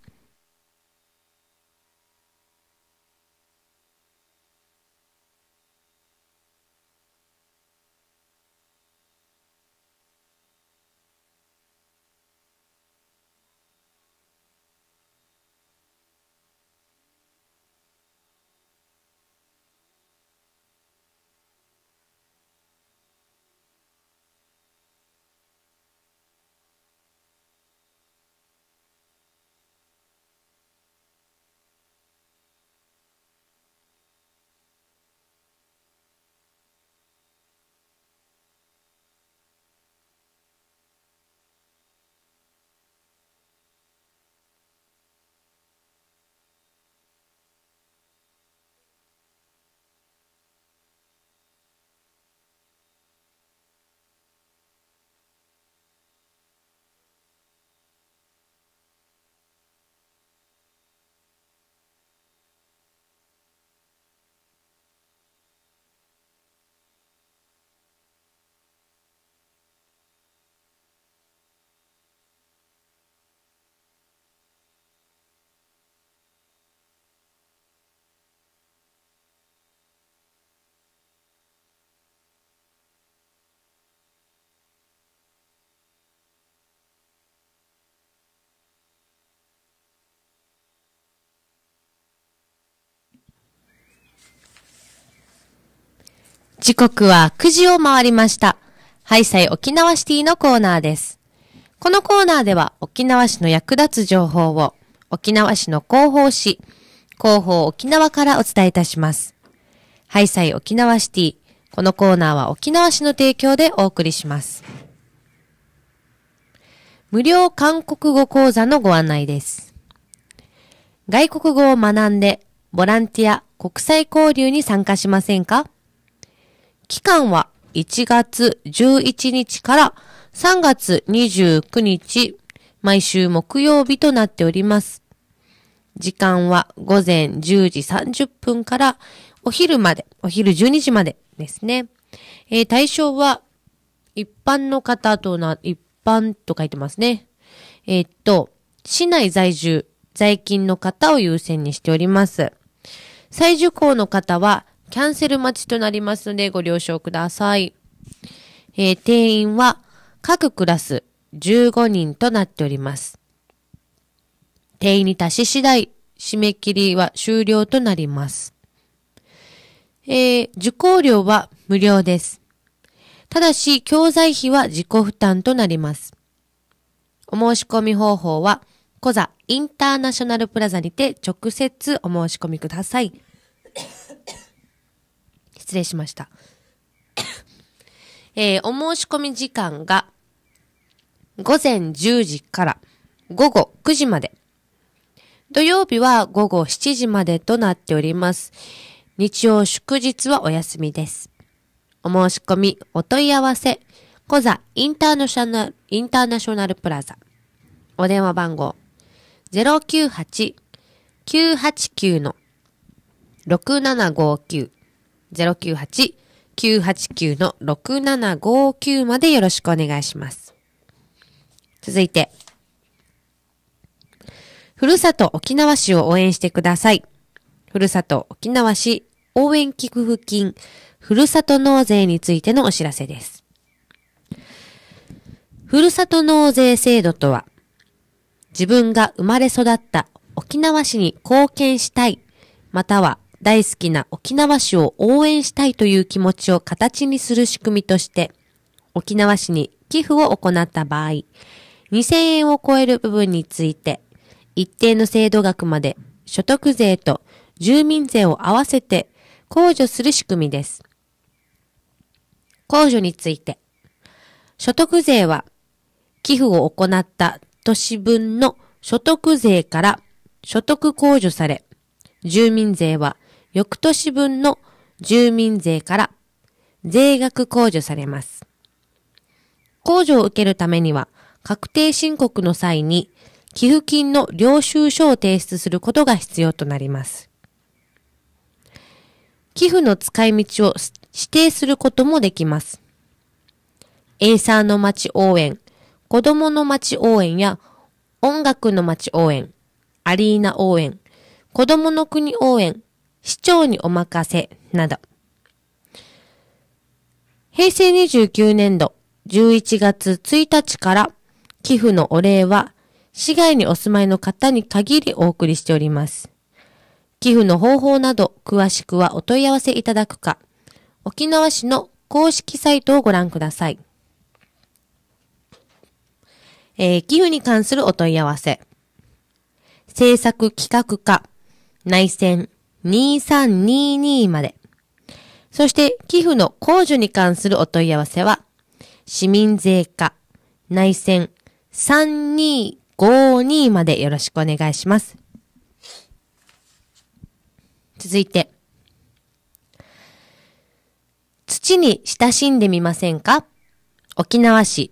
時刻は9時を回りました。ハイサイ沖縄シティのコーナーです。このコーナーでは沖縄市の役立つ情報を沖縄市の広報誌、広報沖縄からお伝えいたします。ハイサイ沖縄シティ。このコーナーは沖縄市の提供でお送りします。無料韓国語講座のご案内です。外国語を学んでボランティア国際交流に参加しませんか期間は1月11日から3月29日、毎週木曜日となっております。時間は午前10時30分からお昼まで、お昼12時までですね。えー、対象は一般の方とな、一般と書いてますね。えー、っと、市内在住、在勤の方を優先にしております。再受講の方はキャンセル待ちとなりますのでご了承ください。えー、定員は各クラス15人となっております。定員に達し次第、締め切りは終了となります。えー、受講料は無料です。ただし、教材費は自己負担となります。お申し込み方法は、コザインターナショナルプラザにて直接お申し込みください。失礼しました。<coughs> えー、お申し込み時間が午前10時から午後9時まで。土曜日は午後7時までとなっております。日曜祝日はお休みです。お申し込み、お問い合わせ、コザインターナショナル、インターナショナルプラザ。お電話番号098-989-6759 098-989-6759までよろしくお願いします。続いて、ふるさと沖縄市を応援してください。ふるさと沖縄市応援寄付金、ふるさと納税についてのお知らせです。ふるさと納税制度とは、自分が生まれ育った沖縄市に貢献したい、または大好きな沖縄市を応援したいという気持ちを形にする仕組みとして、沖縄市に寄付を行った場合、2000円を超える部分について、一定の制度額まで所得税と住民税を合わせて控除する仕組みです。控除について、所得税は寄付を行った都市分の所得税から所得控除され、住民税は翌年分の住民税から税額控除されます。控除を受けるためには、確定申告の際に寄付金の領収書を提出することが必要となります。寄付の使い道を指定することもできます。エイサーの街応援、子供の街応援や音楽の街応援、アリーナ応援、子供の国応援、市長にお任せなど。平成29年度11月1日から寄付のお礼は市外にお住まいの方に限りお送りしております。寄付の方法など詳しくはお問い合わせいただくか、沖縄市の公式サイトをご覧ください。えー、寄付に関するお問い合わせ。制作企画課、内戦、2322まで。そして、寄付の控除に関するお問い合わせは、市民税課内線3252までよろしくお願いします。続いて、土に親しんでみませんか沖縄市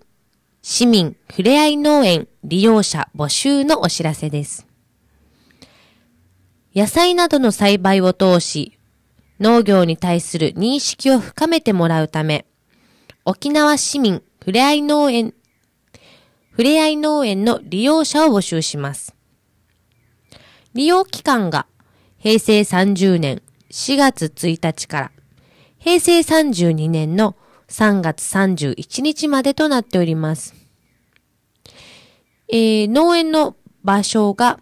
市民ふれあい農園利用者募集のお知らせです。野菜などの栽培を通し、農業に対する認識を深めてもらうため、沖縄市民ふれあい農園、ふれあい農園の利用者を募集します。利用期間が平成30年4月1日から平成32年の3月31日までとなっております。えー、農園の場所が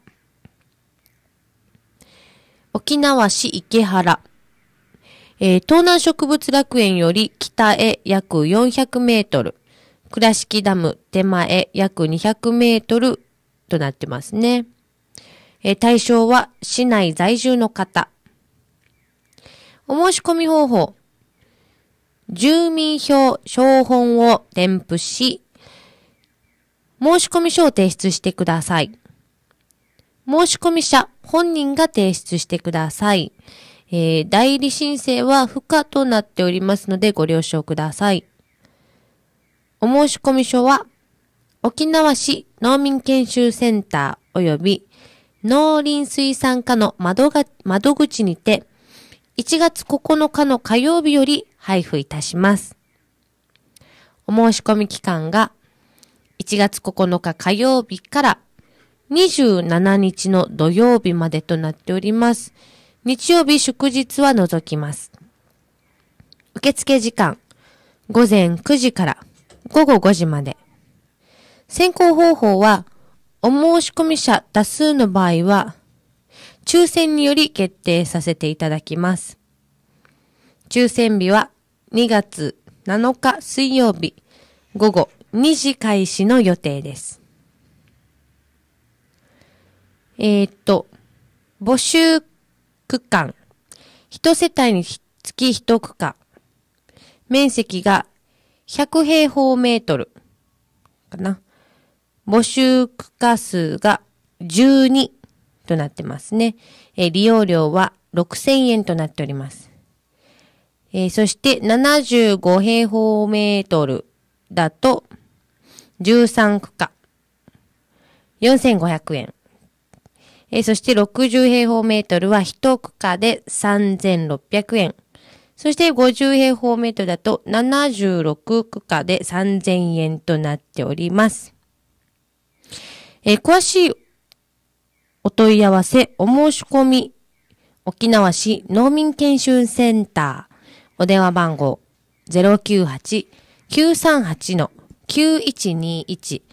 沖縄市池原。えー、東南植物楽園より北へ約400メートル。倉敷ダム手前約200メートルとなってますね。えー、対象は市内在住の方。お申し込み方法。住民票、証本を添付し、申込書を提出してください。申込者本人が提出してください。えー、代理申請は不可となっておりますのでご了承ください。お申し込み書は、沖縄市農民研修センター及び農林水産課の窓が窓口にて、1月9日の火曜日より配布いたします。お申し込み期間が1月9日火曜日から27日の土曜日までとなっております。日曜日祝日は除きます。受付時間、午前9時から午後5時まで。選考方法は、お申し込み者多数の場合は、抽選により決定させていただきます。抽選日は2月7日水曜日午後2時開始の予定です。えー、っと、募集区間。一世帯につき一区間。面積が100平方メートル。かな。募集区間数が12となってますね。えー、利用料は6000円となっております。えー、そして75平方メートルだと13区間4500円。えー、そして60平方メートルは1区画で3600円。そして50平方メートルだと76区画で3000円となっております。えー、詳しいお問い合わせ、お申し込み、沖縄市農民研修センター、お電話番号098-938-9121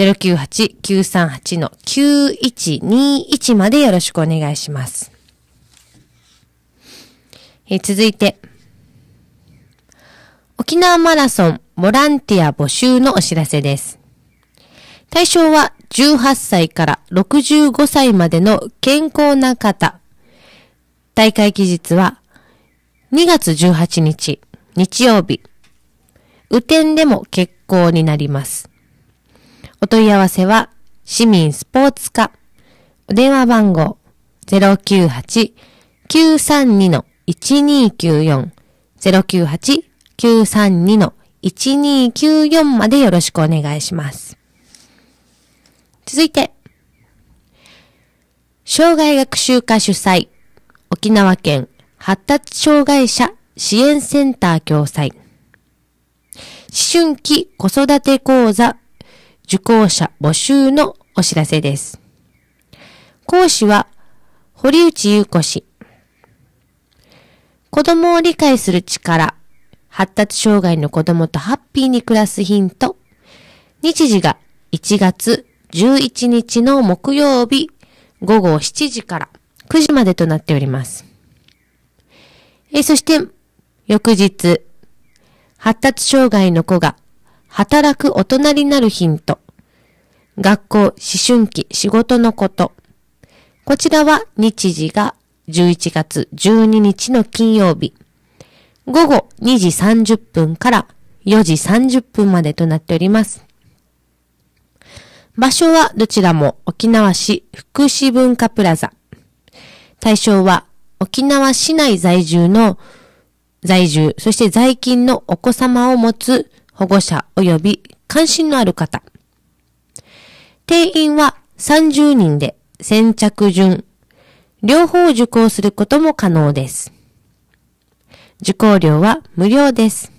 098-938-9121までよろしくお願いします。え続いて、沖縄マラソンボランティア募集のお知らせです。対象は18歳から65歳までの健康な方。大会期日は2月18日、日曜日。雨天でも結構になります。お問い合わせは、市民スポーツ課、お電話番号098-932-1294、098-932-1294までよろしくお願いします。続いて、障害学習科主催、沖縄県発達障害者支援センター共催、思春期子育て講座受講者募集のお知らせです。講師は、堀内優子氏。子供を理解する力、発達障害の子供とハッピーに暮らすヒント。日時が1月11日の木曜日午後7時から9時までとなっております。えそして、翌日、発達障害の子が働く大人になるヒント。学校、思春期、仕事のこと。こちらは日時が11月12日の金曜日。午後2時30分から4時30分までとなっております。場所はどちらも沖縄市福祉文化プラザ。対象は沖縄市内在住の在住、そして在勤のお子様を持つ保護者及び関心のある方。定員は30人で先着順、両方受講することも可能です。受講料は無料です。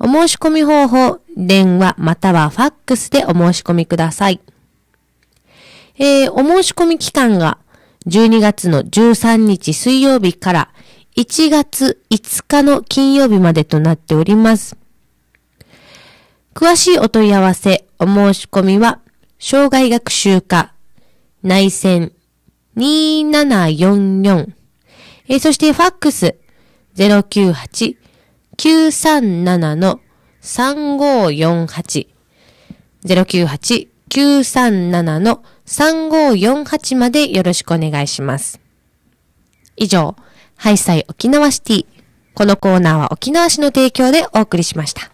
お申し込み方法、電話またはファックスでお申し込みください。えー、お申し込み期間が12月の13日水曜日から1月5日の金曜日までとなっております。詳しいお問い合わせ、お申し込みは、障害学習課、内線2744。えー、そして、ファックス098-937-3548。098-937-3548までよろしくお願いします。以上、ハイサイ沖縄シティ。このコーナーは沖縄市の提供でお送りしました。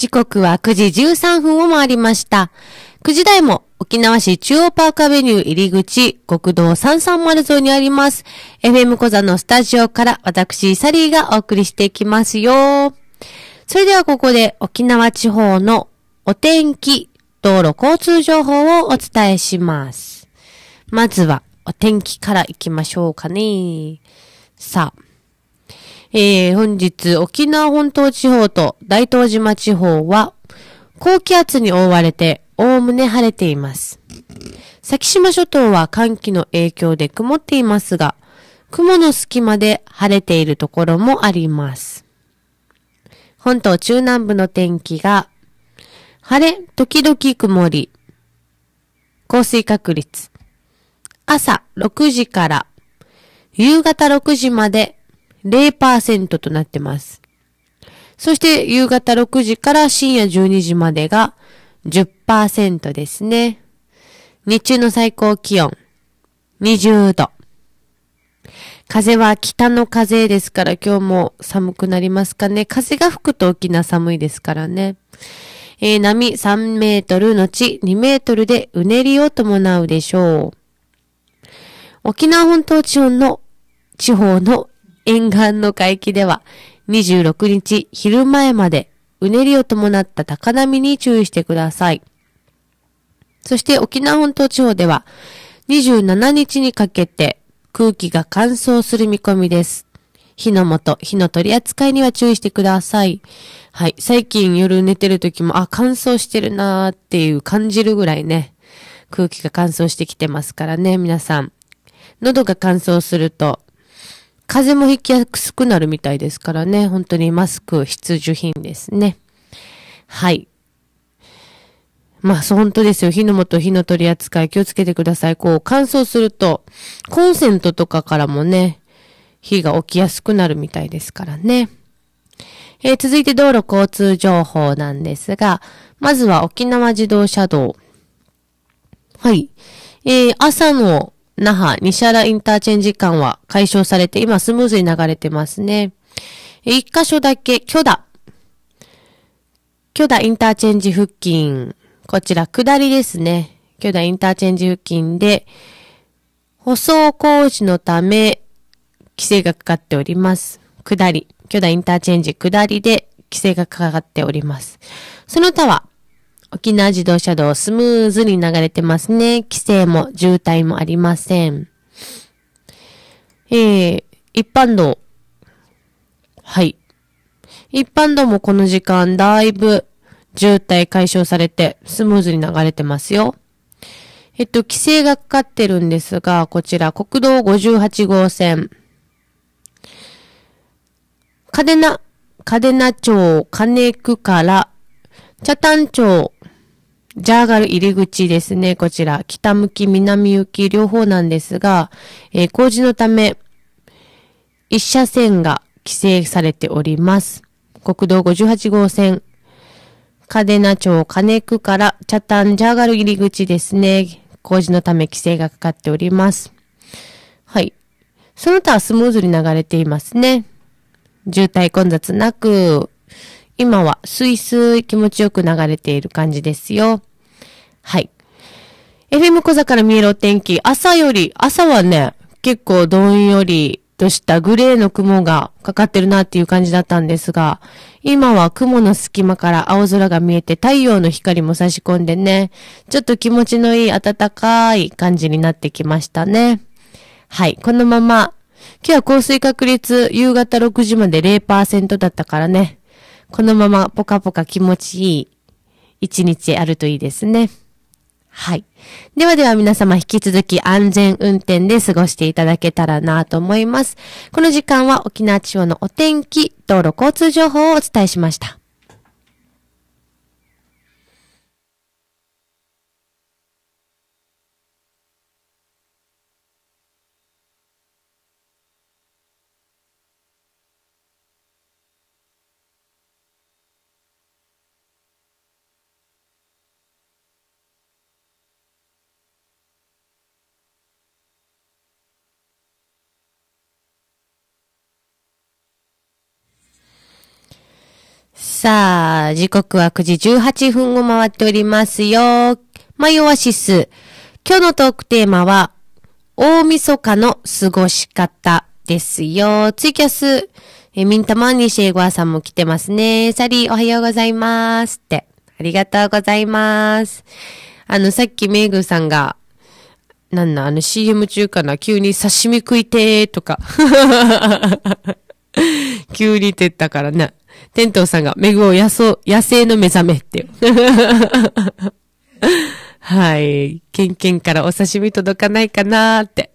時刻は9時13分を回りました。9時台も沖縄市中央パークアベニュー入り口国道330沿いにあります。FM 小座のスタジオから私、サリーがお送りしていきますよ。それではここで沖縄地方のお天気、道路交通情報をお伝えします。まずはお天気から行きましょうかね。さあ。えー、本日、沖縄本島地方と大東島地方は、高気圧に覆われて、おおむね晴れています。先島諸島は寒気の影響で曇っていますが、雲の隙間で晴れているところもあります。本島中南部の天気が、晴れ、時々曇り、降水確率。朝6時から夕方6時まで0%となってます。そして夕方6時から深夜12時までが10%ですね。日中の最高気温20度。風は北の風ですから今日も寒くなりますかね。風が吹くと沖縄寒いですからね。えー、波3メートルのち2メートルでうねりを伴うでしょう。沖縄本島地方の、地方の沿岸の海域では、26日昼前まで、うねりを伴った高波に注意してください。そして沖縄本島地方では、27日にかけて空気が乾燥する見込みです。火の元、火の取り扱いには注意してください。はい。最近夜寝てる時も、あ、乾燥してるなーっていう感じるぐらいね、空気が乾燥してきてますからね、皆さん。喉が乾燥すると風邪もひきやすくなるみたいですからね、本当にマスク必需品ですね。はい。まあ、そう本当ですよ。火の元、火の取り扱い気をつけてください。こう、乾燥すると、コンセントとかからもね、火が起きやすくなるみたいですからね。えー、続いて道路交通情報なんですが、まずは沖縄自動車道。はい。えー、朝の那覇、西原インターチェンジ間は解消されて、今スムーズに流れてますね。一箇所だけ、巨田。巨田インターチェンジ付近。こちら、下りですね。巨田インターチェンジ付近で、舗装工事のため、規制がかかっております。下り。巨大インターチェンジ下りで規制がかかっております。その他は、沖縄自動車道スムーズに流れてますね。規制も渋滞もありません。えー、一般道。はい。一般道もこの時間だいぶ渋滞解消されてスムーズに流れてますよ。えっと、規制がかかってるんですが、こちら国道58号線。嘉手納、嘉手納町金久から北谷町、ジャーガル入り口ですね、こちら。北向き、南向き、両方なんですが、えー、工事のため、一車線が規制されております。国道58号線、嘉手納町金区から茶炭ジャーガル入り口ですね。工事のため規制がかかっております。はい。その他はスムーズに流れていますね。渋滞混雑なく、今はスイスイ気持ちよく流れている感じですよ。はい。FM 小座から見えるお天気。朝より、朝はね、結構どんよりとしたグレーの雲がかかってるなっていう感じだったんですが、今は雲の隙間から青空が見えて太陽の光も差し込んでね、ちょっと気持ちのいい暖かい感じになってきましたね。はい、このまま、今日は降水確率夕方6時まで0%だったからね、このままポカポカ気持ちいい一日あるといいですね。はい。ではでは皆様引き続き安全運転で過ごしていただけたらなと思います。この時間は沖縄地方のお天気、道路交通情報をお伝えしました。さあ、時刻は9時18分を回っておりますよ。マヨアシス。今日のトークテーマは、大晦日の過ごし方ですよ。ツイキャス、えミンタマンニシェイゴアさんも来てますね。サリーおはようございますって。ありがとうございます。あの、さっきメイグさんが、なんな、あの CM 中かな、急に刺身食いてーとか。急に出たからね。天童さんが、メグを野草、野生の目覚めって。<laughs> はい。ケンケンからお刺身届かないかなーって。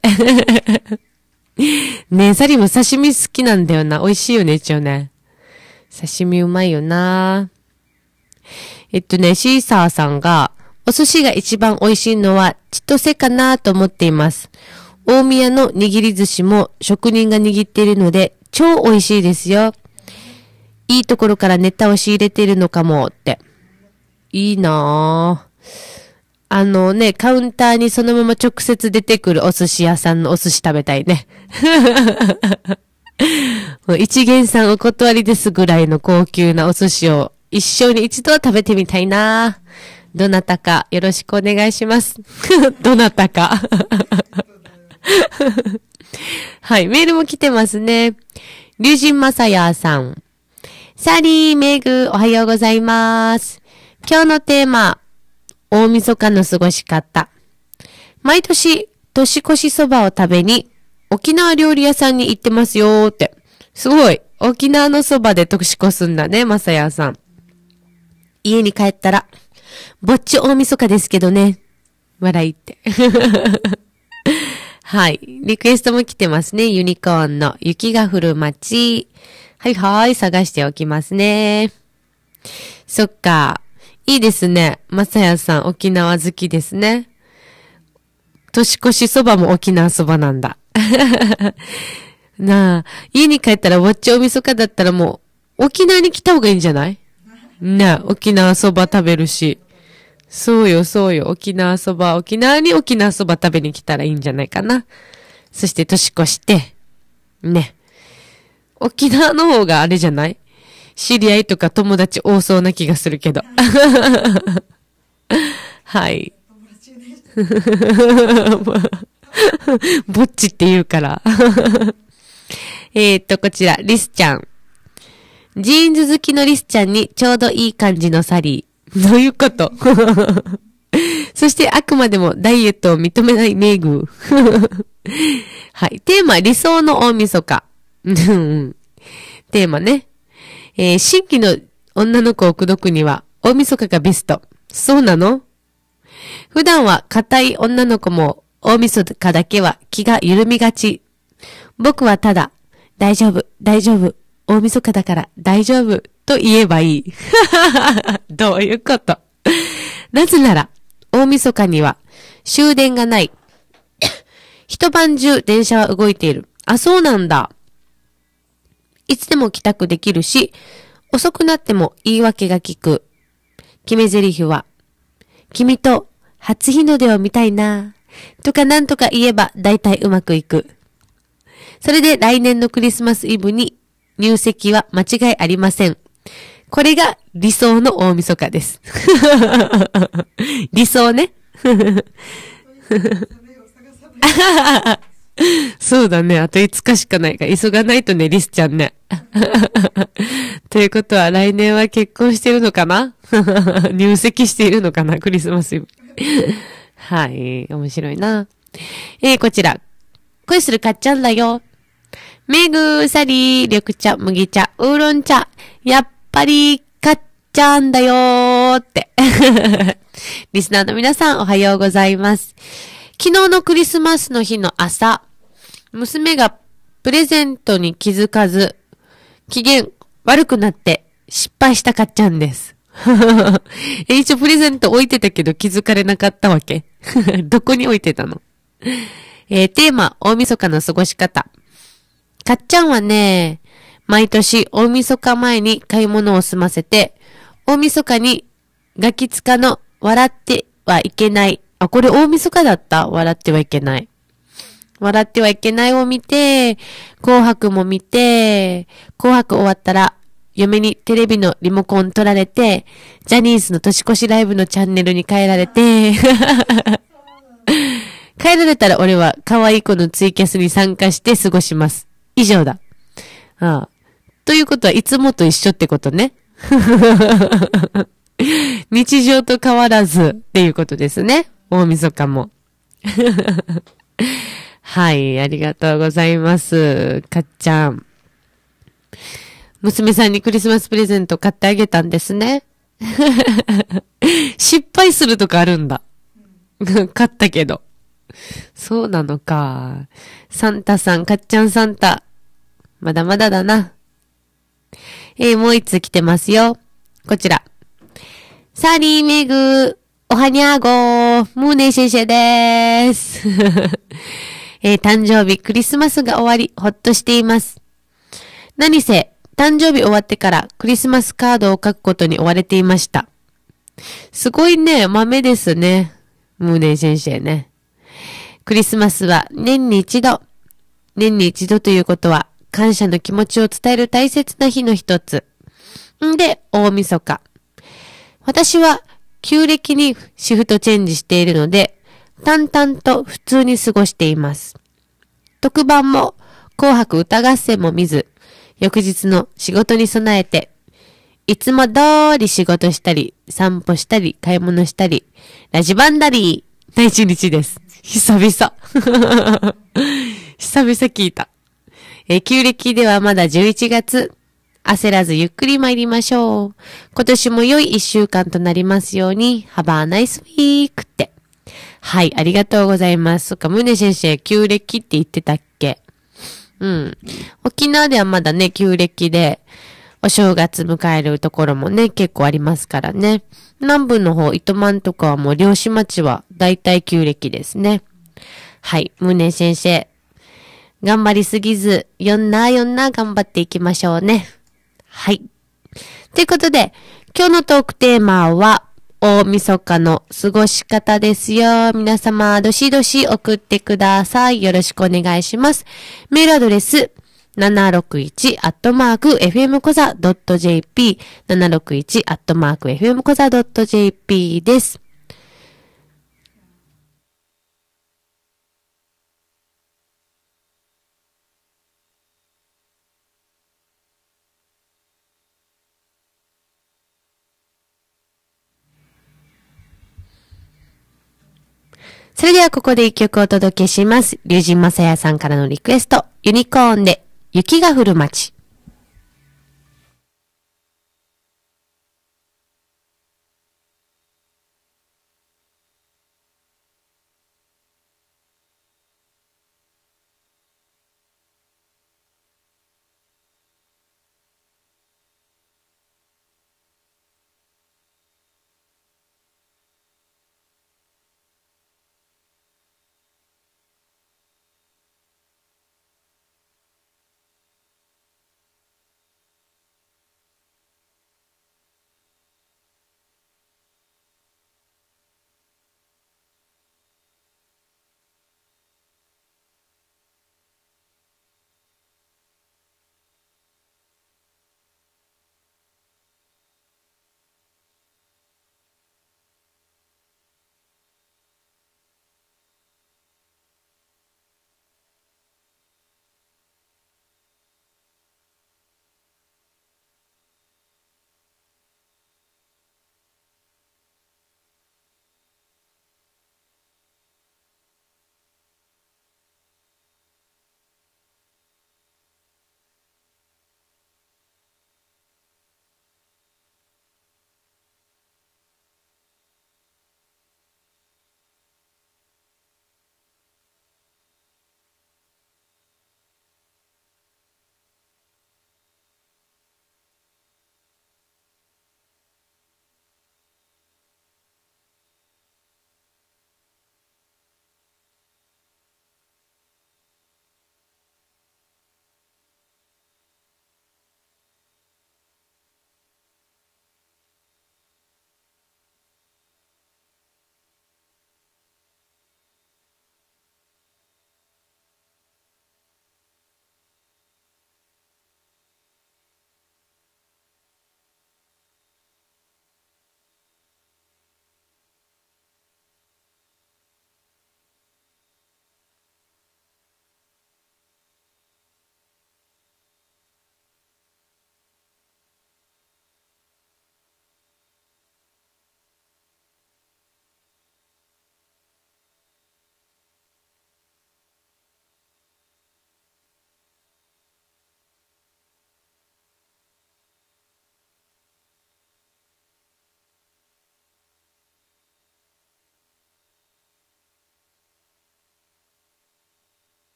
<laughs> ねえ、サリも刺身好きなんだよな。美味しいよね、一応ね。刺身うまいよなえっとね、シーサーさんが、お寿司が一番美味しいのは、千歳かなと思っています。大宮の握り寿司も職人が握っているので、超美味しいですよ。いいところからネタを仕入れてるのかもって。いいなぁ。あのね、カウンターにそのまま直接出てくるお寿司屋さんのお寿司食べたいね。<laughs> 一元さんお断りですぐらいの高級なお寿司を一生に一度は食べてみたいなどなたかよろしくお願いします。<laughs> どなたかはい、メールも来てますね。竜神まさやさん。サリー、メグ、おはようございます。今日のテーマ、大晦日の過ごし方。毎年、年越しそばを食べに、沖縄料理屋さんに行ってますよーって。すごい。沖縄のそばで年越すんだね、まさやさん。家に帰ったら、ぼっち大晦日ですけどね。笑いって。はい。リクエストも来てますね。ユニコーンの雪が降る街。はいはい、探しておきますね。そっか。いいですね。まさやさん、沖縄好きですね。年越しそばも沖縄そばなんだ。<laughs> なあ、家に帰ったら、わっちおみそかだったらもう、沖縄に来た方がいいんじゃないね沖縄そば食べるし。そうよ、そうよ。沖縄そば、沖縄に沖縄そば食べに来たらいいんじゃないかな。そして年越して、ね。沖縄の方があれじゃない知り合いとか友達多そうな気がするけど。<laughs> はい。<laughs> ぼっちって言うから <laughs> えっと、こちら、リスちゃん。ジーンズ好きのリスちゃんにちょうどいい感じのサリー。どういうこと <laughs> そしてあくまでもダイエットを認めない名具。<laughs> はい。テーマ、理想の大晦日。<laughs> テーマね。えー、新規の女の子を口説くには、大晦日がベスト。そうなの普段は硬い女の子も、大晦日だけは気が緩みがち。僕はただ、大丈夫、大丈夫、大晦日だから大丈夫と言えばいい。<laughs> どういうことなぜなら、大晦日には終電がない。<coughs> 一晩中電車は動いている。あ、そうなんだ。いつでも帰宅できるし、遅くなっても言い訳が効く。決め台詞は、君と初日の出を見たいな。とかなんとか言えば大体うまくいく。それで来年のクリスマスイブに入籍は間違いありません。これが理想の大晦日です。<laughs> 理想ね。<laughs> そうだね。あと5日しかないから。急がないとね、リスちゃんね。<laughs> ということは、来年は結婚してるのかな入籍しているのかなクリスマスイブ。はい。面白いな。えー、こちら。恋するかっちゃんだよ。ぐーさりー、緑茶、麦茶、ウーロン茶。やっぱり、かっちゃんだよーって。<laughs> リスナーの皆さん、おはようございます。昨日のクリスマスの日の朝、娘がプレゼントに気づかず、機嫌悪くなって失敗したかっちゃんです。<laughs> 一応プレゼント置いてたけど気づかれなかったわけ <laughs> どこに置いてたのえー、テーマ、大晦日の過ごし方。かっちゃんはね、毎年大晦日前に買い物を済ませて、大晦日にガキツカの笑ってはいけない。あ、これ大晦日だった笑ってはいけない。笑ってはいけないを見て、紅白も見て、紅白終わったら、嫁にテレビのリモコン取られて、ジャニーズの年越しライブのチャンネルに変えられて、<laughs> 変えられたら俺は可愛い子のツイキャスに参加して過ごします。以上だ。ああということはいつもと一緒ってことね。<laughs> 日常と変わらずっていうことですね。大晦日も。<laughs> はい、ありがとうございます。かっちゃん。娘さんにクリスマスプレゼント買ってあげたんですね。<laughs> 失敗するとかあるんだ。買ったけど。そうなのか。サンタさん、かっちゃんサンタ、まだまだだな。えー、もう一つ来てますよ。こちら。サリーメグ、おはにゃーごー、ムーネシェシェでーす。<laughs> えー、誕生日、クリスマスが終わり、ほっとしています。何せ、誕生日終わってからクリスマスカードを書くことに追われていました。すごいね、豆ですね。ムーネ先生ね。クリスマスは年に一度。年に一度ということは、感謝の気持ちを伝える大切な日の一つ。んで、大晦日。私は旧暦にシフトチェンジしているので、淡々と普通に過ごしています。特番も紅白歌合戦も見ず、翌日の仕事に備えて、いつも通り仕事したり、散歩したり、買い物したり、ラジバンダリーな一日です。久々。<laughs> 久々聞いた。えー、旧暦ではまだ11月。焦らずゆっくり参りましょう。今年も良い一週間となりますように、Have a nice week って。はい、ありがとうございます。そっか、宗先生、旧暦って言ってたっけうん。沖縄ではまだね、旧暦で、お正月迎えるところもね、結構ありますからね。南部の方、糸満とかはもう漁師町は大体旧暦ですね。はい、胸先生、頑張りすぎず、よんなよんな頑張っていきましょうね。はい。ということで、今日のトークテーマは、大晦日の過ごし方ですよ。皆様、どしどし送ってください。よろしくお願いします。メールアドレス、761-fmkoza.jp761-fmkoza.jp です。それではここで一曲お届けします。龍神正也さんからのリクエスト、ユニコーンで、雪が降る街。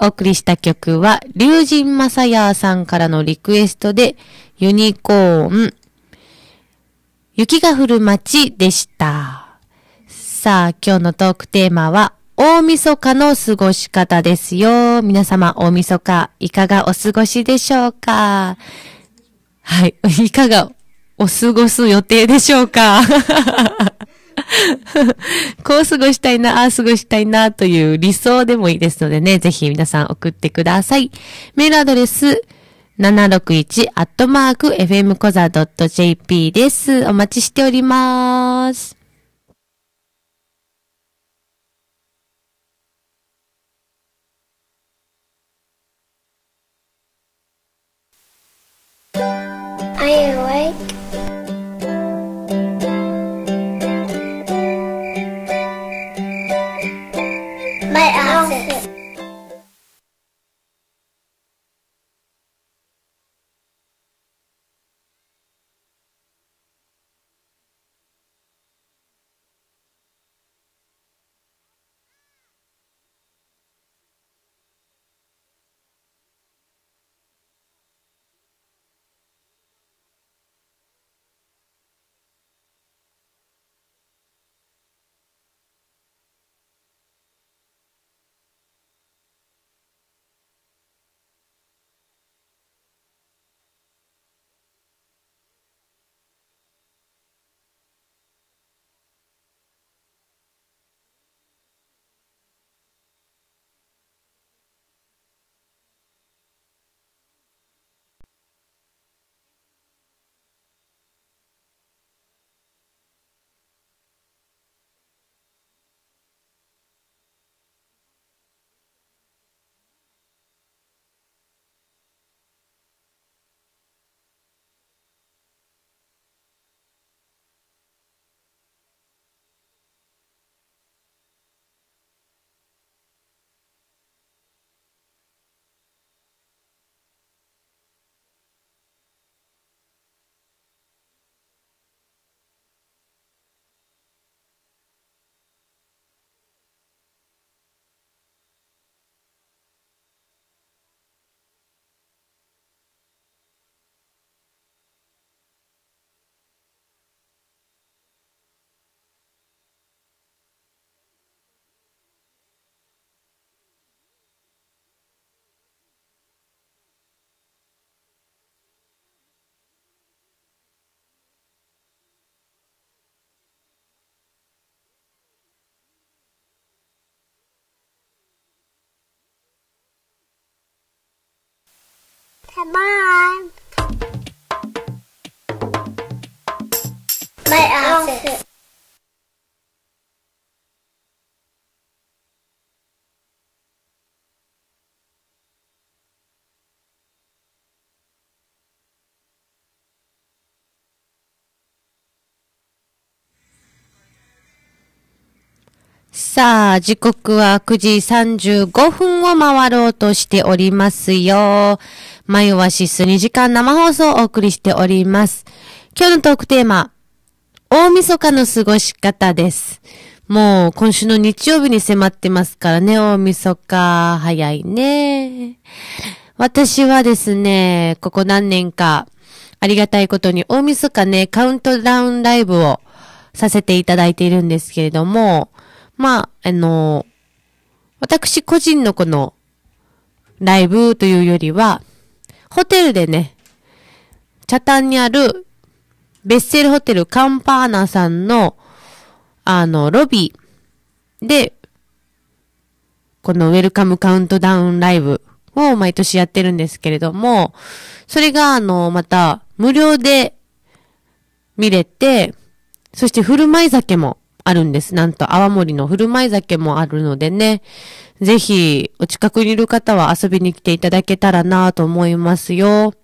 お送りした曲は、竜神正也さんからのリクエストで、ユニコーン、雪が降る街でした。さあ、今日のトークテーマは、大晦日の過ごし方ですよ。皆様、大晦日、いかがお過ごしでしょうかはい、いかがお過ごす予定でしょうか <laughs> こう過ごしたいな、ああ過ごしたいなという理想でもいいですのでね、ぜひ皆さん送ってください。メールアドレス、7 6 1 f m c o z a j p です。お待ちしております。Are you awake? mine. My outfit. さあ、時刻は9時35分を回ろうとしておりますよ。マヨワシス2時間生放送をお送りしております。今日のトークテーマ、大晦日の過ごし方です。もう今週の日曜日に迫ってますからね、大晦日、早いね。私はですね、ここ何年か、ありがたいことに大晦日ね、カウントダウンライブをさせていただいているんですけれども、まあ、あの、私個人のこの、ライブというよりは、ホテルでね、タンにある、ベッセルホテルカンパーナさんの、あの、ロビーで、このウェルカムカウントダウンライブを毎年やってるんですけれども、それが、あの、また、無料で見れて、そして振る舞い酒もあるんです。なんと泡盛の振る舞い酒もあるのでね、ぜひお近くにいる方は遊びに来ていただけたらなと思いますよ。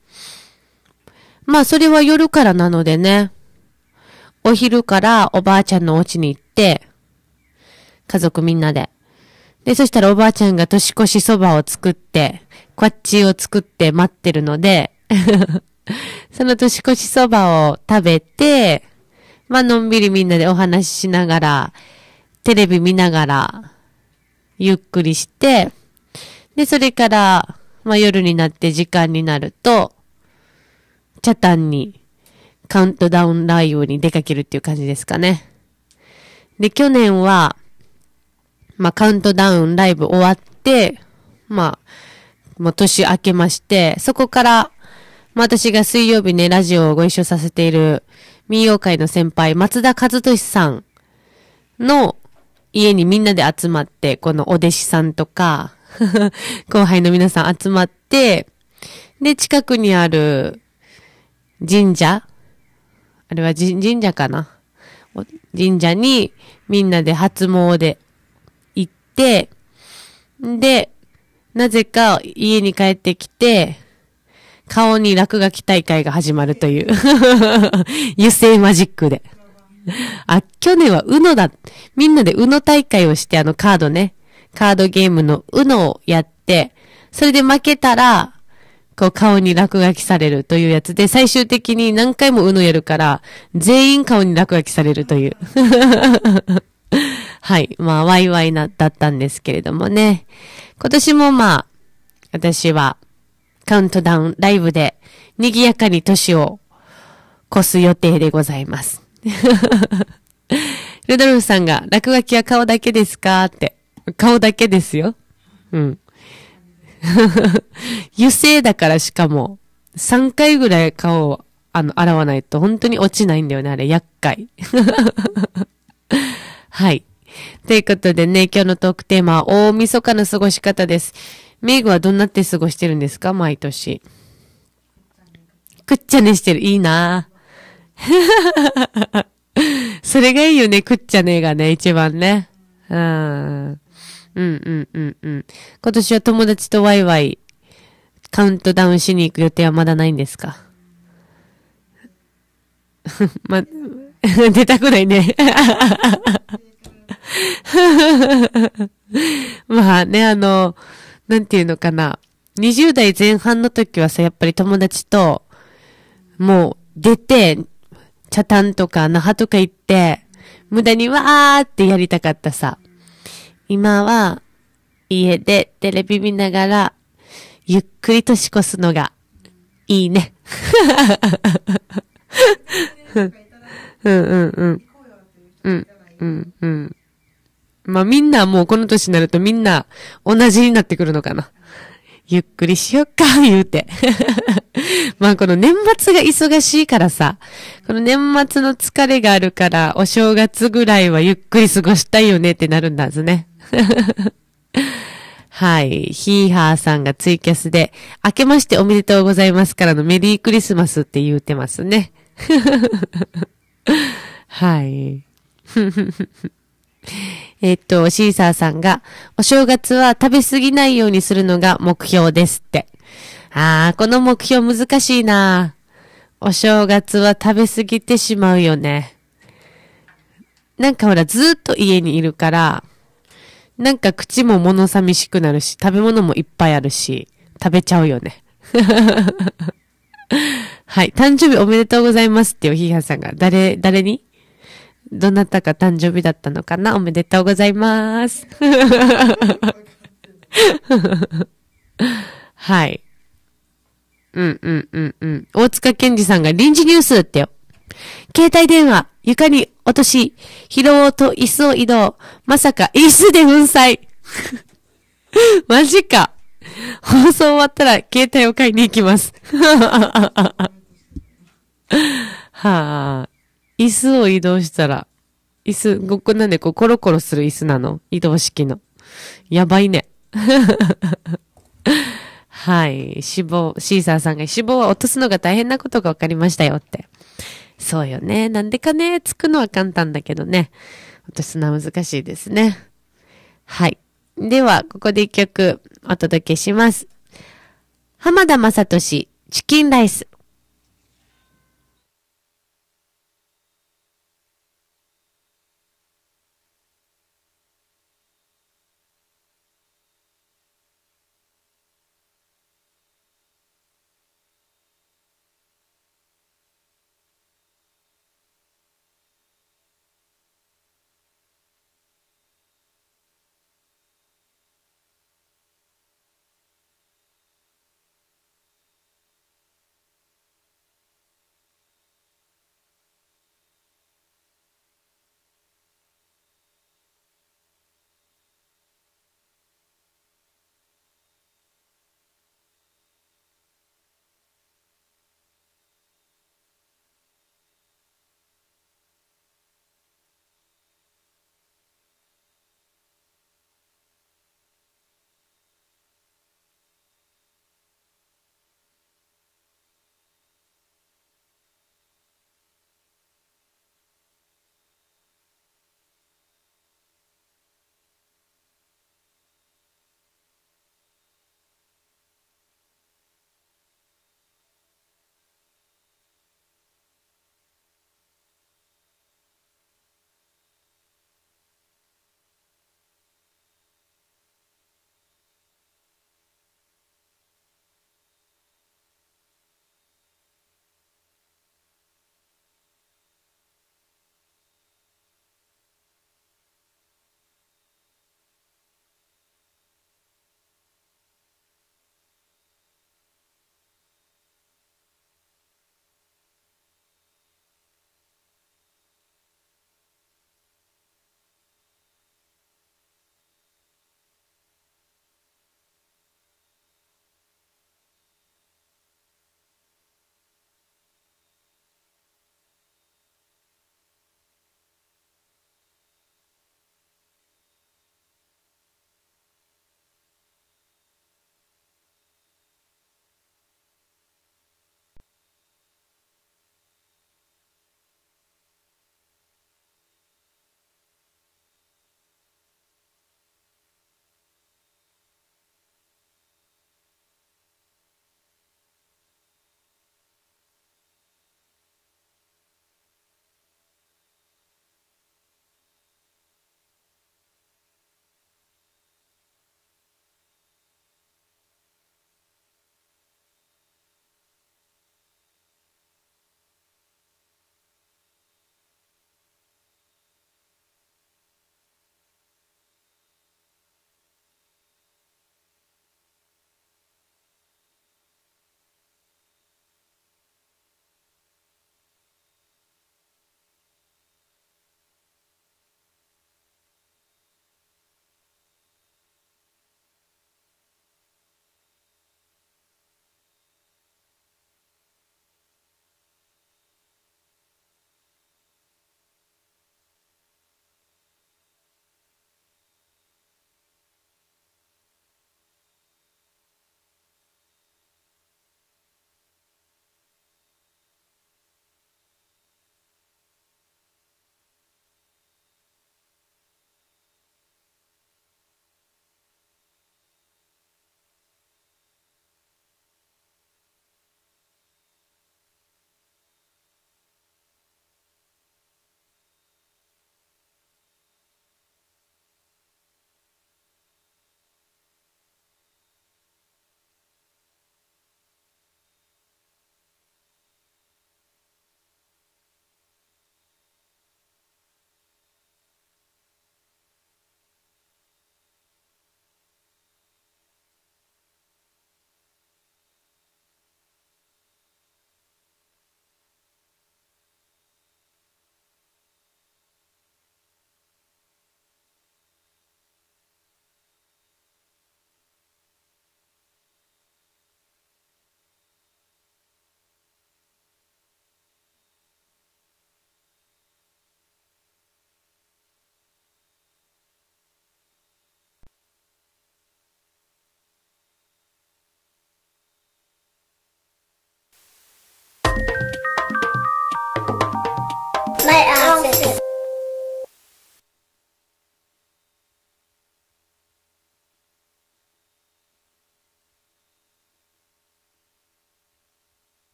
まあそれは夜からなのでね、お昼からおばあちゃんのお家に行って、家族みんなで。で、そしたらおばあちゃんが年越しそばを作って、こっちを作って待ってるので <laughs> その年越しそばを食べて、まあ、のんびりみんなでお話ししながら、テレビ見ながら、ゆっくりして、で、それから、まあ、夜になって時間になると、チャタンにカウントダウンライブに出かけるっていう感じですかね。で、去年は、まあ、カウントダウンライブ終わって、まあ、もう年明けまして、そこから、まあ、私が水曜日ね、ラジオをご一緒させている、民謡界の先輩、松田和俊さんの家にみんなで集まって、このお弟子さんとか、<laughs> 後輩の皆さん集まって、で、近くにある神社あれは神社かな神社にみんなで初詣で行って、で、なぜか家に帰ってきて、顔に落書き大会が始まるという <laughs> 油性マジックで。あ、去年はうのだ。みんなでうの大会をして、あのカードね。カードゲームのうのをやって、それで負けたら、こう顔に落書きされるというやつで、最終的に何回もうのやるから、全員顔に落書きされるという。<laughs> はい。まあ、ワイワイな、だったんですけれどもね。今年もまあ、私は、カウントダウンライブで賑やかに年を越す予定でございます。<laughs> ルドルフさんが落書きは顔だけですかって。顔だけですよ。うん。<laughs> 油性だからしかも、3回ぐらい顔を、あの、洗わないと本当に落ちないんだよね、あれ、厄介。<laughs> はい。ということでね、今日のトークテーマは大晦日の過ごし方です。メイグはどんなって過ごしてるんですか毎年。くっちゃねしてる。いいな <laughs> それがいいよね。くっちゃねがね、一番ね。うん。うんうんうんうん。今年は友達とワイワイカウントダウンしに行く予定はまだないんですか <laughs> ま、<laughs> 出たくないねまあね、あの、なんていうのかな。20代前半の時はさ、やっぱり友達と、もう出て、茶ンとか那覇とか行って、無駄にわーってやりたかったさ。今は、家でテレビ見ながら、ゆっくり年越すのが、いいね。<laughs> うんうんうん。うんうんうん。まあみんなもうこの年になるとみんな同じになってくるのかな。ゆっくりしよっか、<laughs> 言うて。<laughs> まあこの年末が忙しいからさ、この年末の疲れがあるから、お正月ぐらいはゆっくり過ごしたいよねってなるんだはずね。<laughs> はい。ヒーハーさんがツイキャスで、明けましておめでとうございますからのメリークリスマスって言うてますね。はい。えっと、シーサーさんが、お正月は食べ過ぎないようにするのが目標ですって。あー、この目標難しいなお正月は食べ過ぎてしまうよね。なんかほら、ずっと家にいるから、なんか口も物寂しくなるし、食べ物もいっぱいあるし、食べちゃうよね。<laughs> はい。誕生日おめでとうございますっておひいはさんが、誰、誰にどなたか誕生日だったのかなおめでとうございます。<laughs> はい。うんうんうんうん。大塚健二さんが臨時ニュースってよ。携帯電話、床に落とし、拾おうと椅子を移動。まさか、椅子で粉砕。<laughs> マジか。放送終わったら携帯を買いに行きます。はあ。椅子を移動したら、椅子、ここなんでこうコロコロする椅子なの移動式の。やばいね。<laughs> はい。死亡、シーサーさんが死亡は落とすのが大変なことが分かりましたよって。そうよね。なんでかね、つくのは簡単だけどね。落とすのは難しいですね。はい。では、ここで一曲お届けします。浜田雅俊、チキンライス。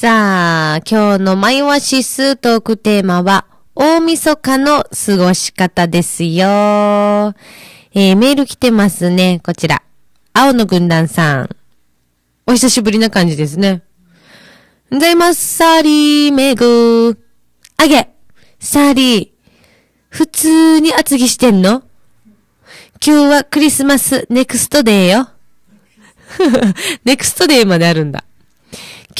さあ、今日のマイワシストークテーマは、大晦日の過ごし方ですよ。えー、メール来てますね。こちら。青の軍団さん。お久しぶりな感じですね。ざいます、サーリー、メグー。あげ、サーリー。普通に厚着してんの今日はクリスマス、ネクストデーよ。<laughs> ネクストデーまであるんだ。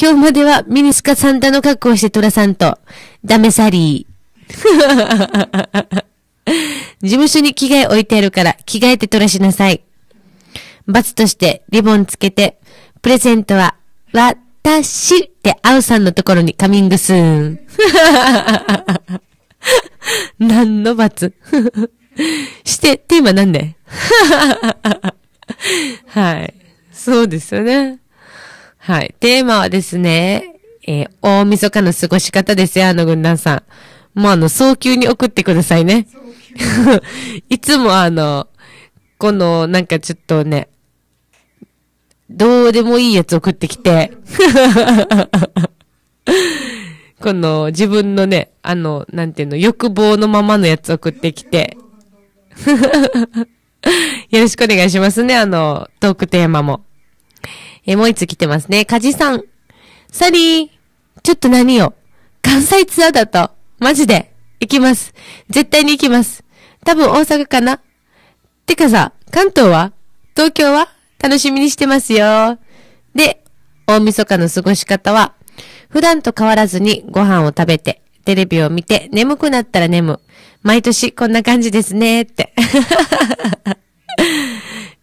今日まではミニスカサンタの格好をしてトラさんと、ダメサリー。<laughs> 事務所に着替え置いてあるから、着替えてトラしなさい。罰として、リボンつけて、プレゼントは、わ、たしってあうさんのところにカミングスーン。<laughs> 何の罰 <laughs> して、テーマなんではい。そうですよね。はい。テーマはですね、えー、大晦日の過ごし方ですよ、あの軍団さん。もうあの、早急に送ってくださいね。<laughs> いつもあの、この、なんかちょっとね、どうでもいいやつ送ってきて、<laughs> この自分のね、あの、なんていうの、欲望のままのやつ送ってきて、<laughs> よろしくお願いしますね、あの、トークテーマも。えもう一つ来てますね。カジさん。サリー、ちょっと何を関西ツアーだと。マジで。行きます。絶対に行きます。多分大阪かな。てかさ、関東は東京は楽しみにしてますよ。で、大晦日の過ごし方は、普段と変わらずにご飯を食べて、テレビを見て、眠くなったら眠。毎年こんな感じですね、って。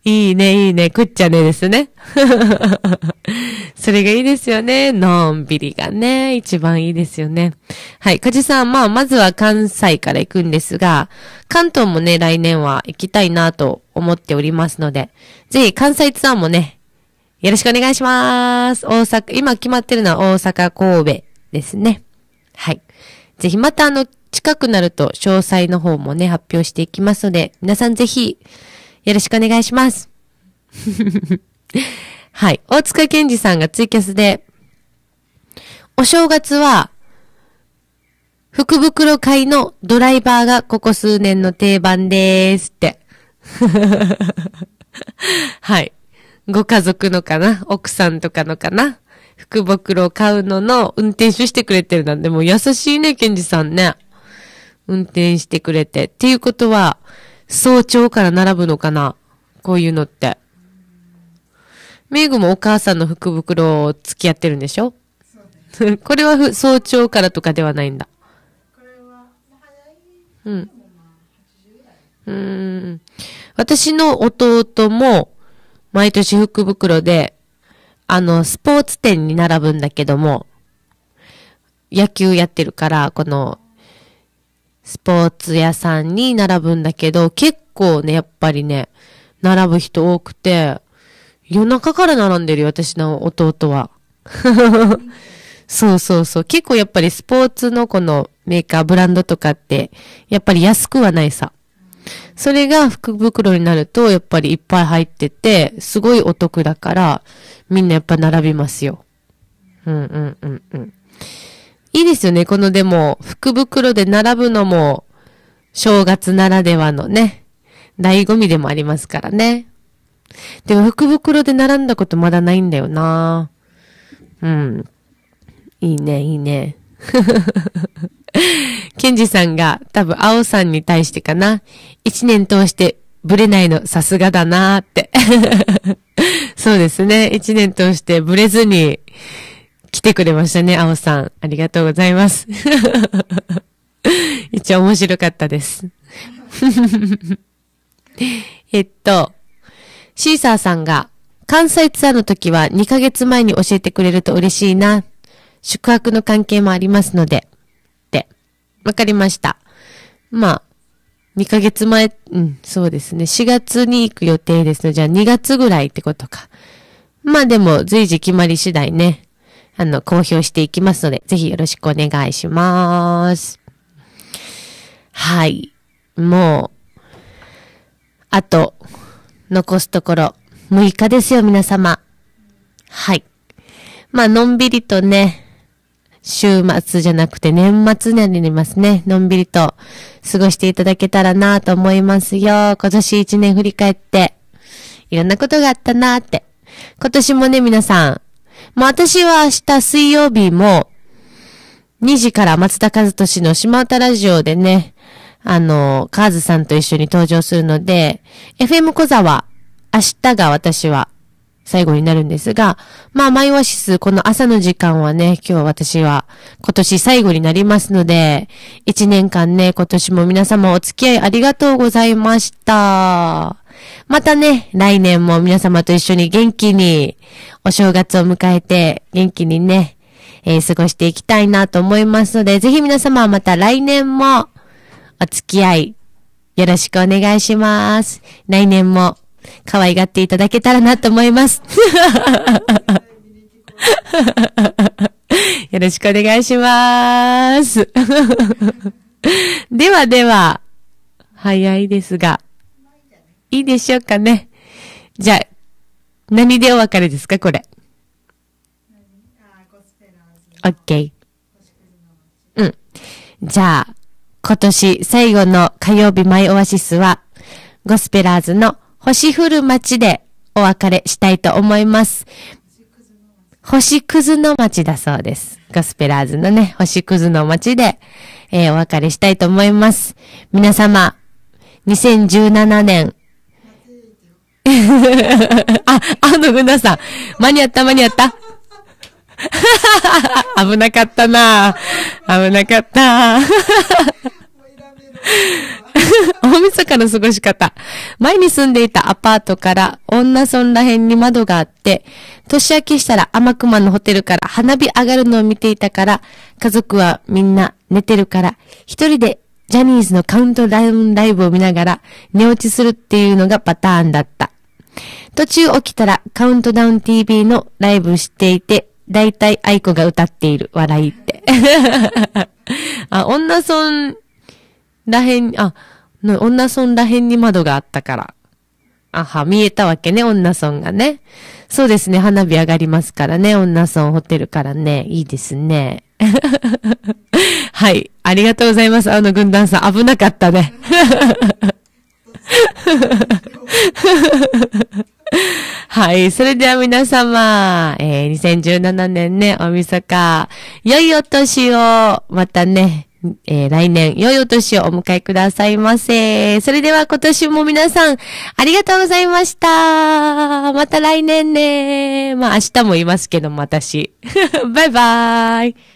いいね、いいね、くっちゃねですね。<laughs> それがいいですよね。のんびりがね、一番いいですよね。はい、かじさん、まあ、まずは関西から行くんですが、関東もね、来年は行きたいなと思っておりますので、ぜひ関西ツアーもね、よろしくお願いします。大阪、今決まってるのは大阪、神戸ですね。はい。ぜひまたあの、近くなると詳細の方もね、発表していきますので、皆さんぜひ、よろしくお願いします。<laughs> はい。大塚健二さんがツイキャスで、お正月は、福袋会のドライバーがここ数年の定番でーすって。<laughs> はい。ご家族のかな奥さんとかのかな福袋を買うのの運転手してくれてるなんで、もう優しいね、ケンジさんね。運転してくれて。っていうことは、早朝から並ぶのかなこういうのって。メイグもお母さんの福袋を付き合ってるんでしょ <laughs> これは早朝からとかではないんだ。うん。うん。私の弟も、毎年福袋で、あの、スポーツ店に並ぶんだけども、野球やってるから、この、スポーツ屋さんに並ぶんだけど、結構ね、やっぱりね、並ぶ人多くて、夜中から並んでるよ、私の弟は。<laughs> そうそうそう。結構やっぱりスポーツのこのメーカー、ブランドとかって、やっぱり安くはないさ。それが福袋になると、やっぱりいっぱい入ってて、すごいお得だから、みんなやっぱ並びますよ。うんうんうんうん。いいですよね。このでも、福袋で並ぶのも、正月ならではのね、醍醐味でもありますからね。でも、福袋で並んだことまだないんだよなうん。いいね、いいね。<laughs> ケンジさんが多分、オさんに対してかな。一年通してブレないのさすがだなーって <laughs> そうですね。一年通してブレずに来てくれましたね、青さん。ありがとうございます。<laughs> 一応面白かったです。<laughs> えっと、シーサーさんが、関西ツアーの時は2ヶ月前に教えてくれると嬉しいな。宿泊の関係もありますので。って。わかりました。まあ、2ヶ月前、うん、そうですね。4月に行く予定ですの、じゃあ2月ぐらいってことか。まあでも、随時決まり次第ね、あの、公表していきますので、ぜひよろしくお願いします。はい。もう、あと、残すところ、6日ですよ、皆様。はい。まあ、のんびりとね、週末じゃなくて年末になりますね。のんびりと過ごしていただけたらなと思いますよ。今年一年振り返って、いろんなことがあったなって。今年もね、皆さん、まあ私は明日水曜日も、2時から松田和俊の島唄ラジオでね、あの、カーズさんと一緒に登場するので、FM 小沢、明日が私は最後になるんですが、まあ、マイオアシス、この朝の時間はね、今日私は今年最後になりますので、一年間ね、今年も皆様お付き合いありがとうございました。またね、来年も皆様と一緒に元気に、お正月を迎えて、元気にね、えー、過ごしていきたいなと思いますので、ぜひ皆様また来年も、お付き合い、よろしくお願いします。来年も、可愛がっていただけたらなと思います。<laughs> よろしくお願いします。<laughs> ではでは、早いですが。いいでしょうかね。じゃあ、何でお別れですか、これ。OK。うん。じゃあ、今年最後の火曜日マイオアシスは、ゴスペラーズの星降る街でお別れしたいと思います。星屑の街だそうです。ゴスペラーズのね、星屑の街で、えー、お別れしたいと思います。皆様、2017年 <laughs> あ、あの、軍なさん。間に合った、間に合った。<laughs> 危なかったな危なかった <laughs> 大晦日の過ごし方。前に住んでいたアパートから女村ら辺に窓があって、年明けしたら天熊のホテルから花火上がるのを見ていたから、家族はみんな寝てるから、一人でジャニーズのカウントダウンライブを見ながら寝落ちするっていうのがパターンだった。途中起きたらカウントダウン TV のライブしていて、だいたい愛子が歌っている。笑いって。<laughs> あ、女村らへん、あ、女村らへんに窓があったから。あは、見えたわけね、女村がね。そうですね、花火上がりますからね、女村ホテルからね、いいですね。<laughs> はい。ありがとうございます。あの軍団さん、危なかったね。はい。それでは皆様、えー、2017年ね、大晦日、良いお年を、またね、えー、来年、良いお年をお迎えくださいませ。それでは今年も皆さん、ありがとうございました。また来年ね。まあ明日もいますけども、私。<laughs> バイバーイ。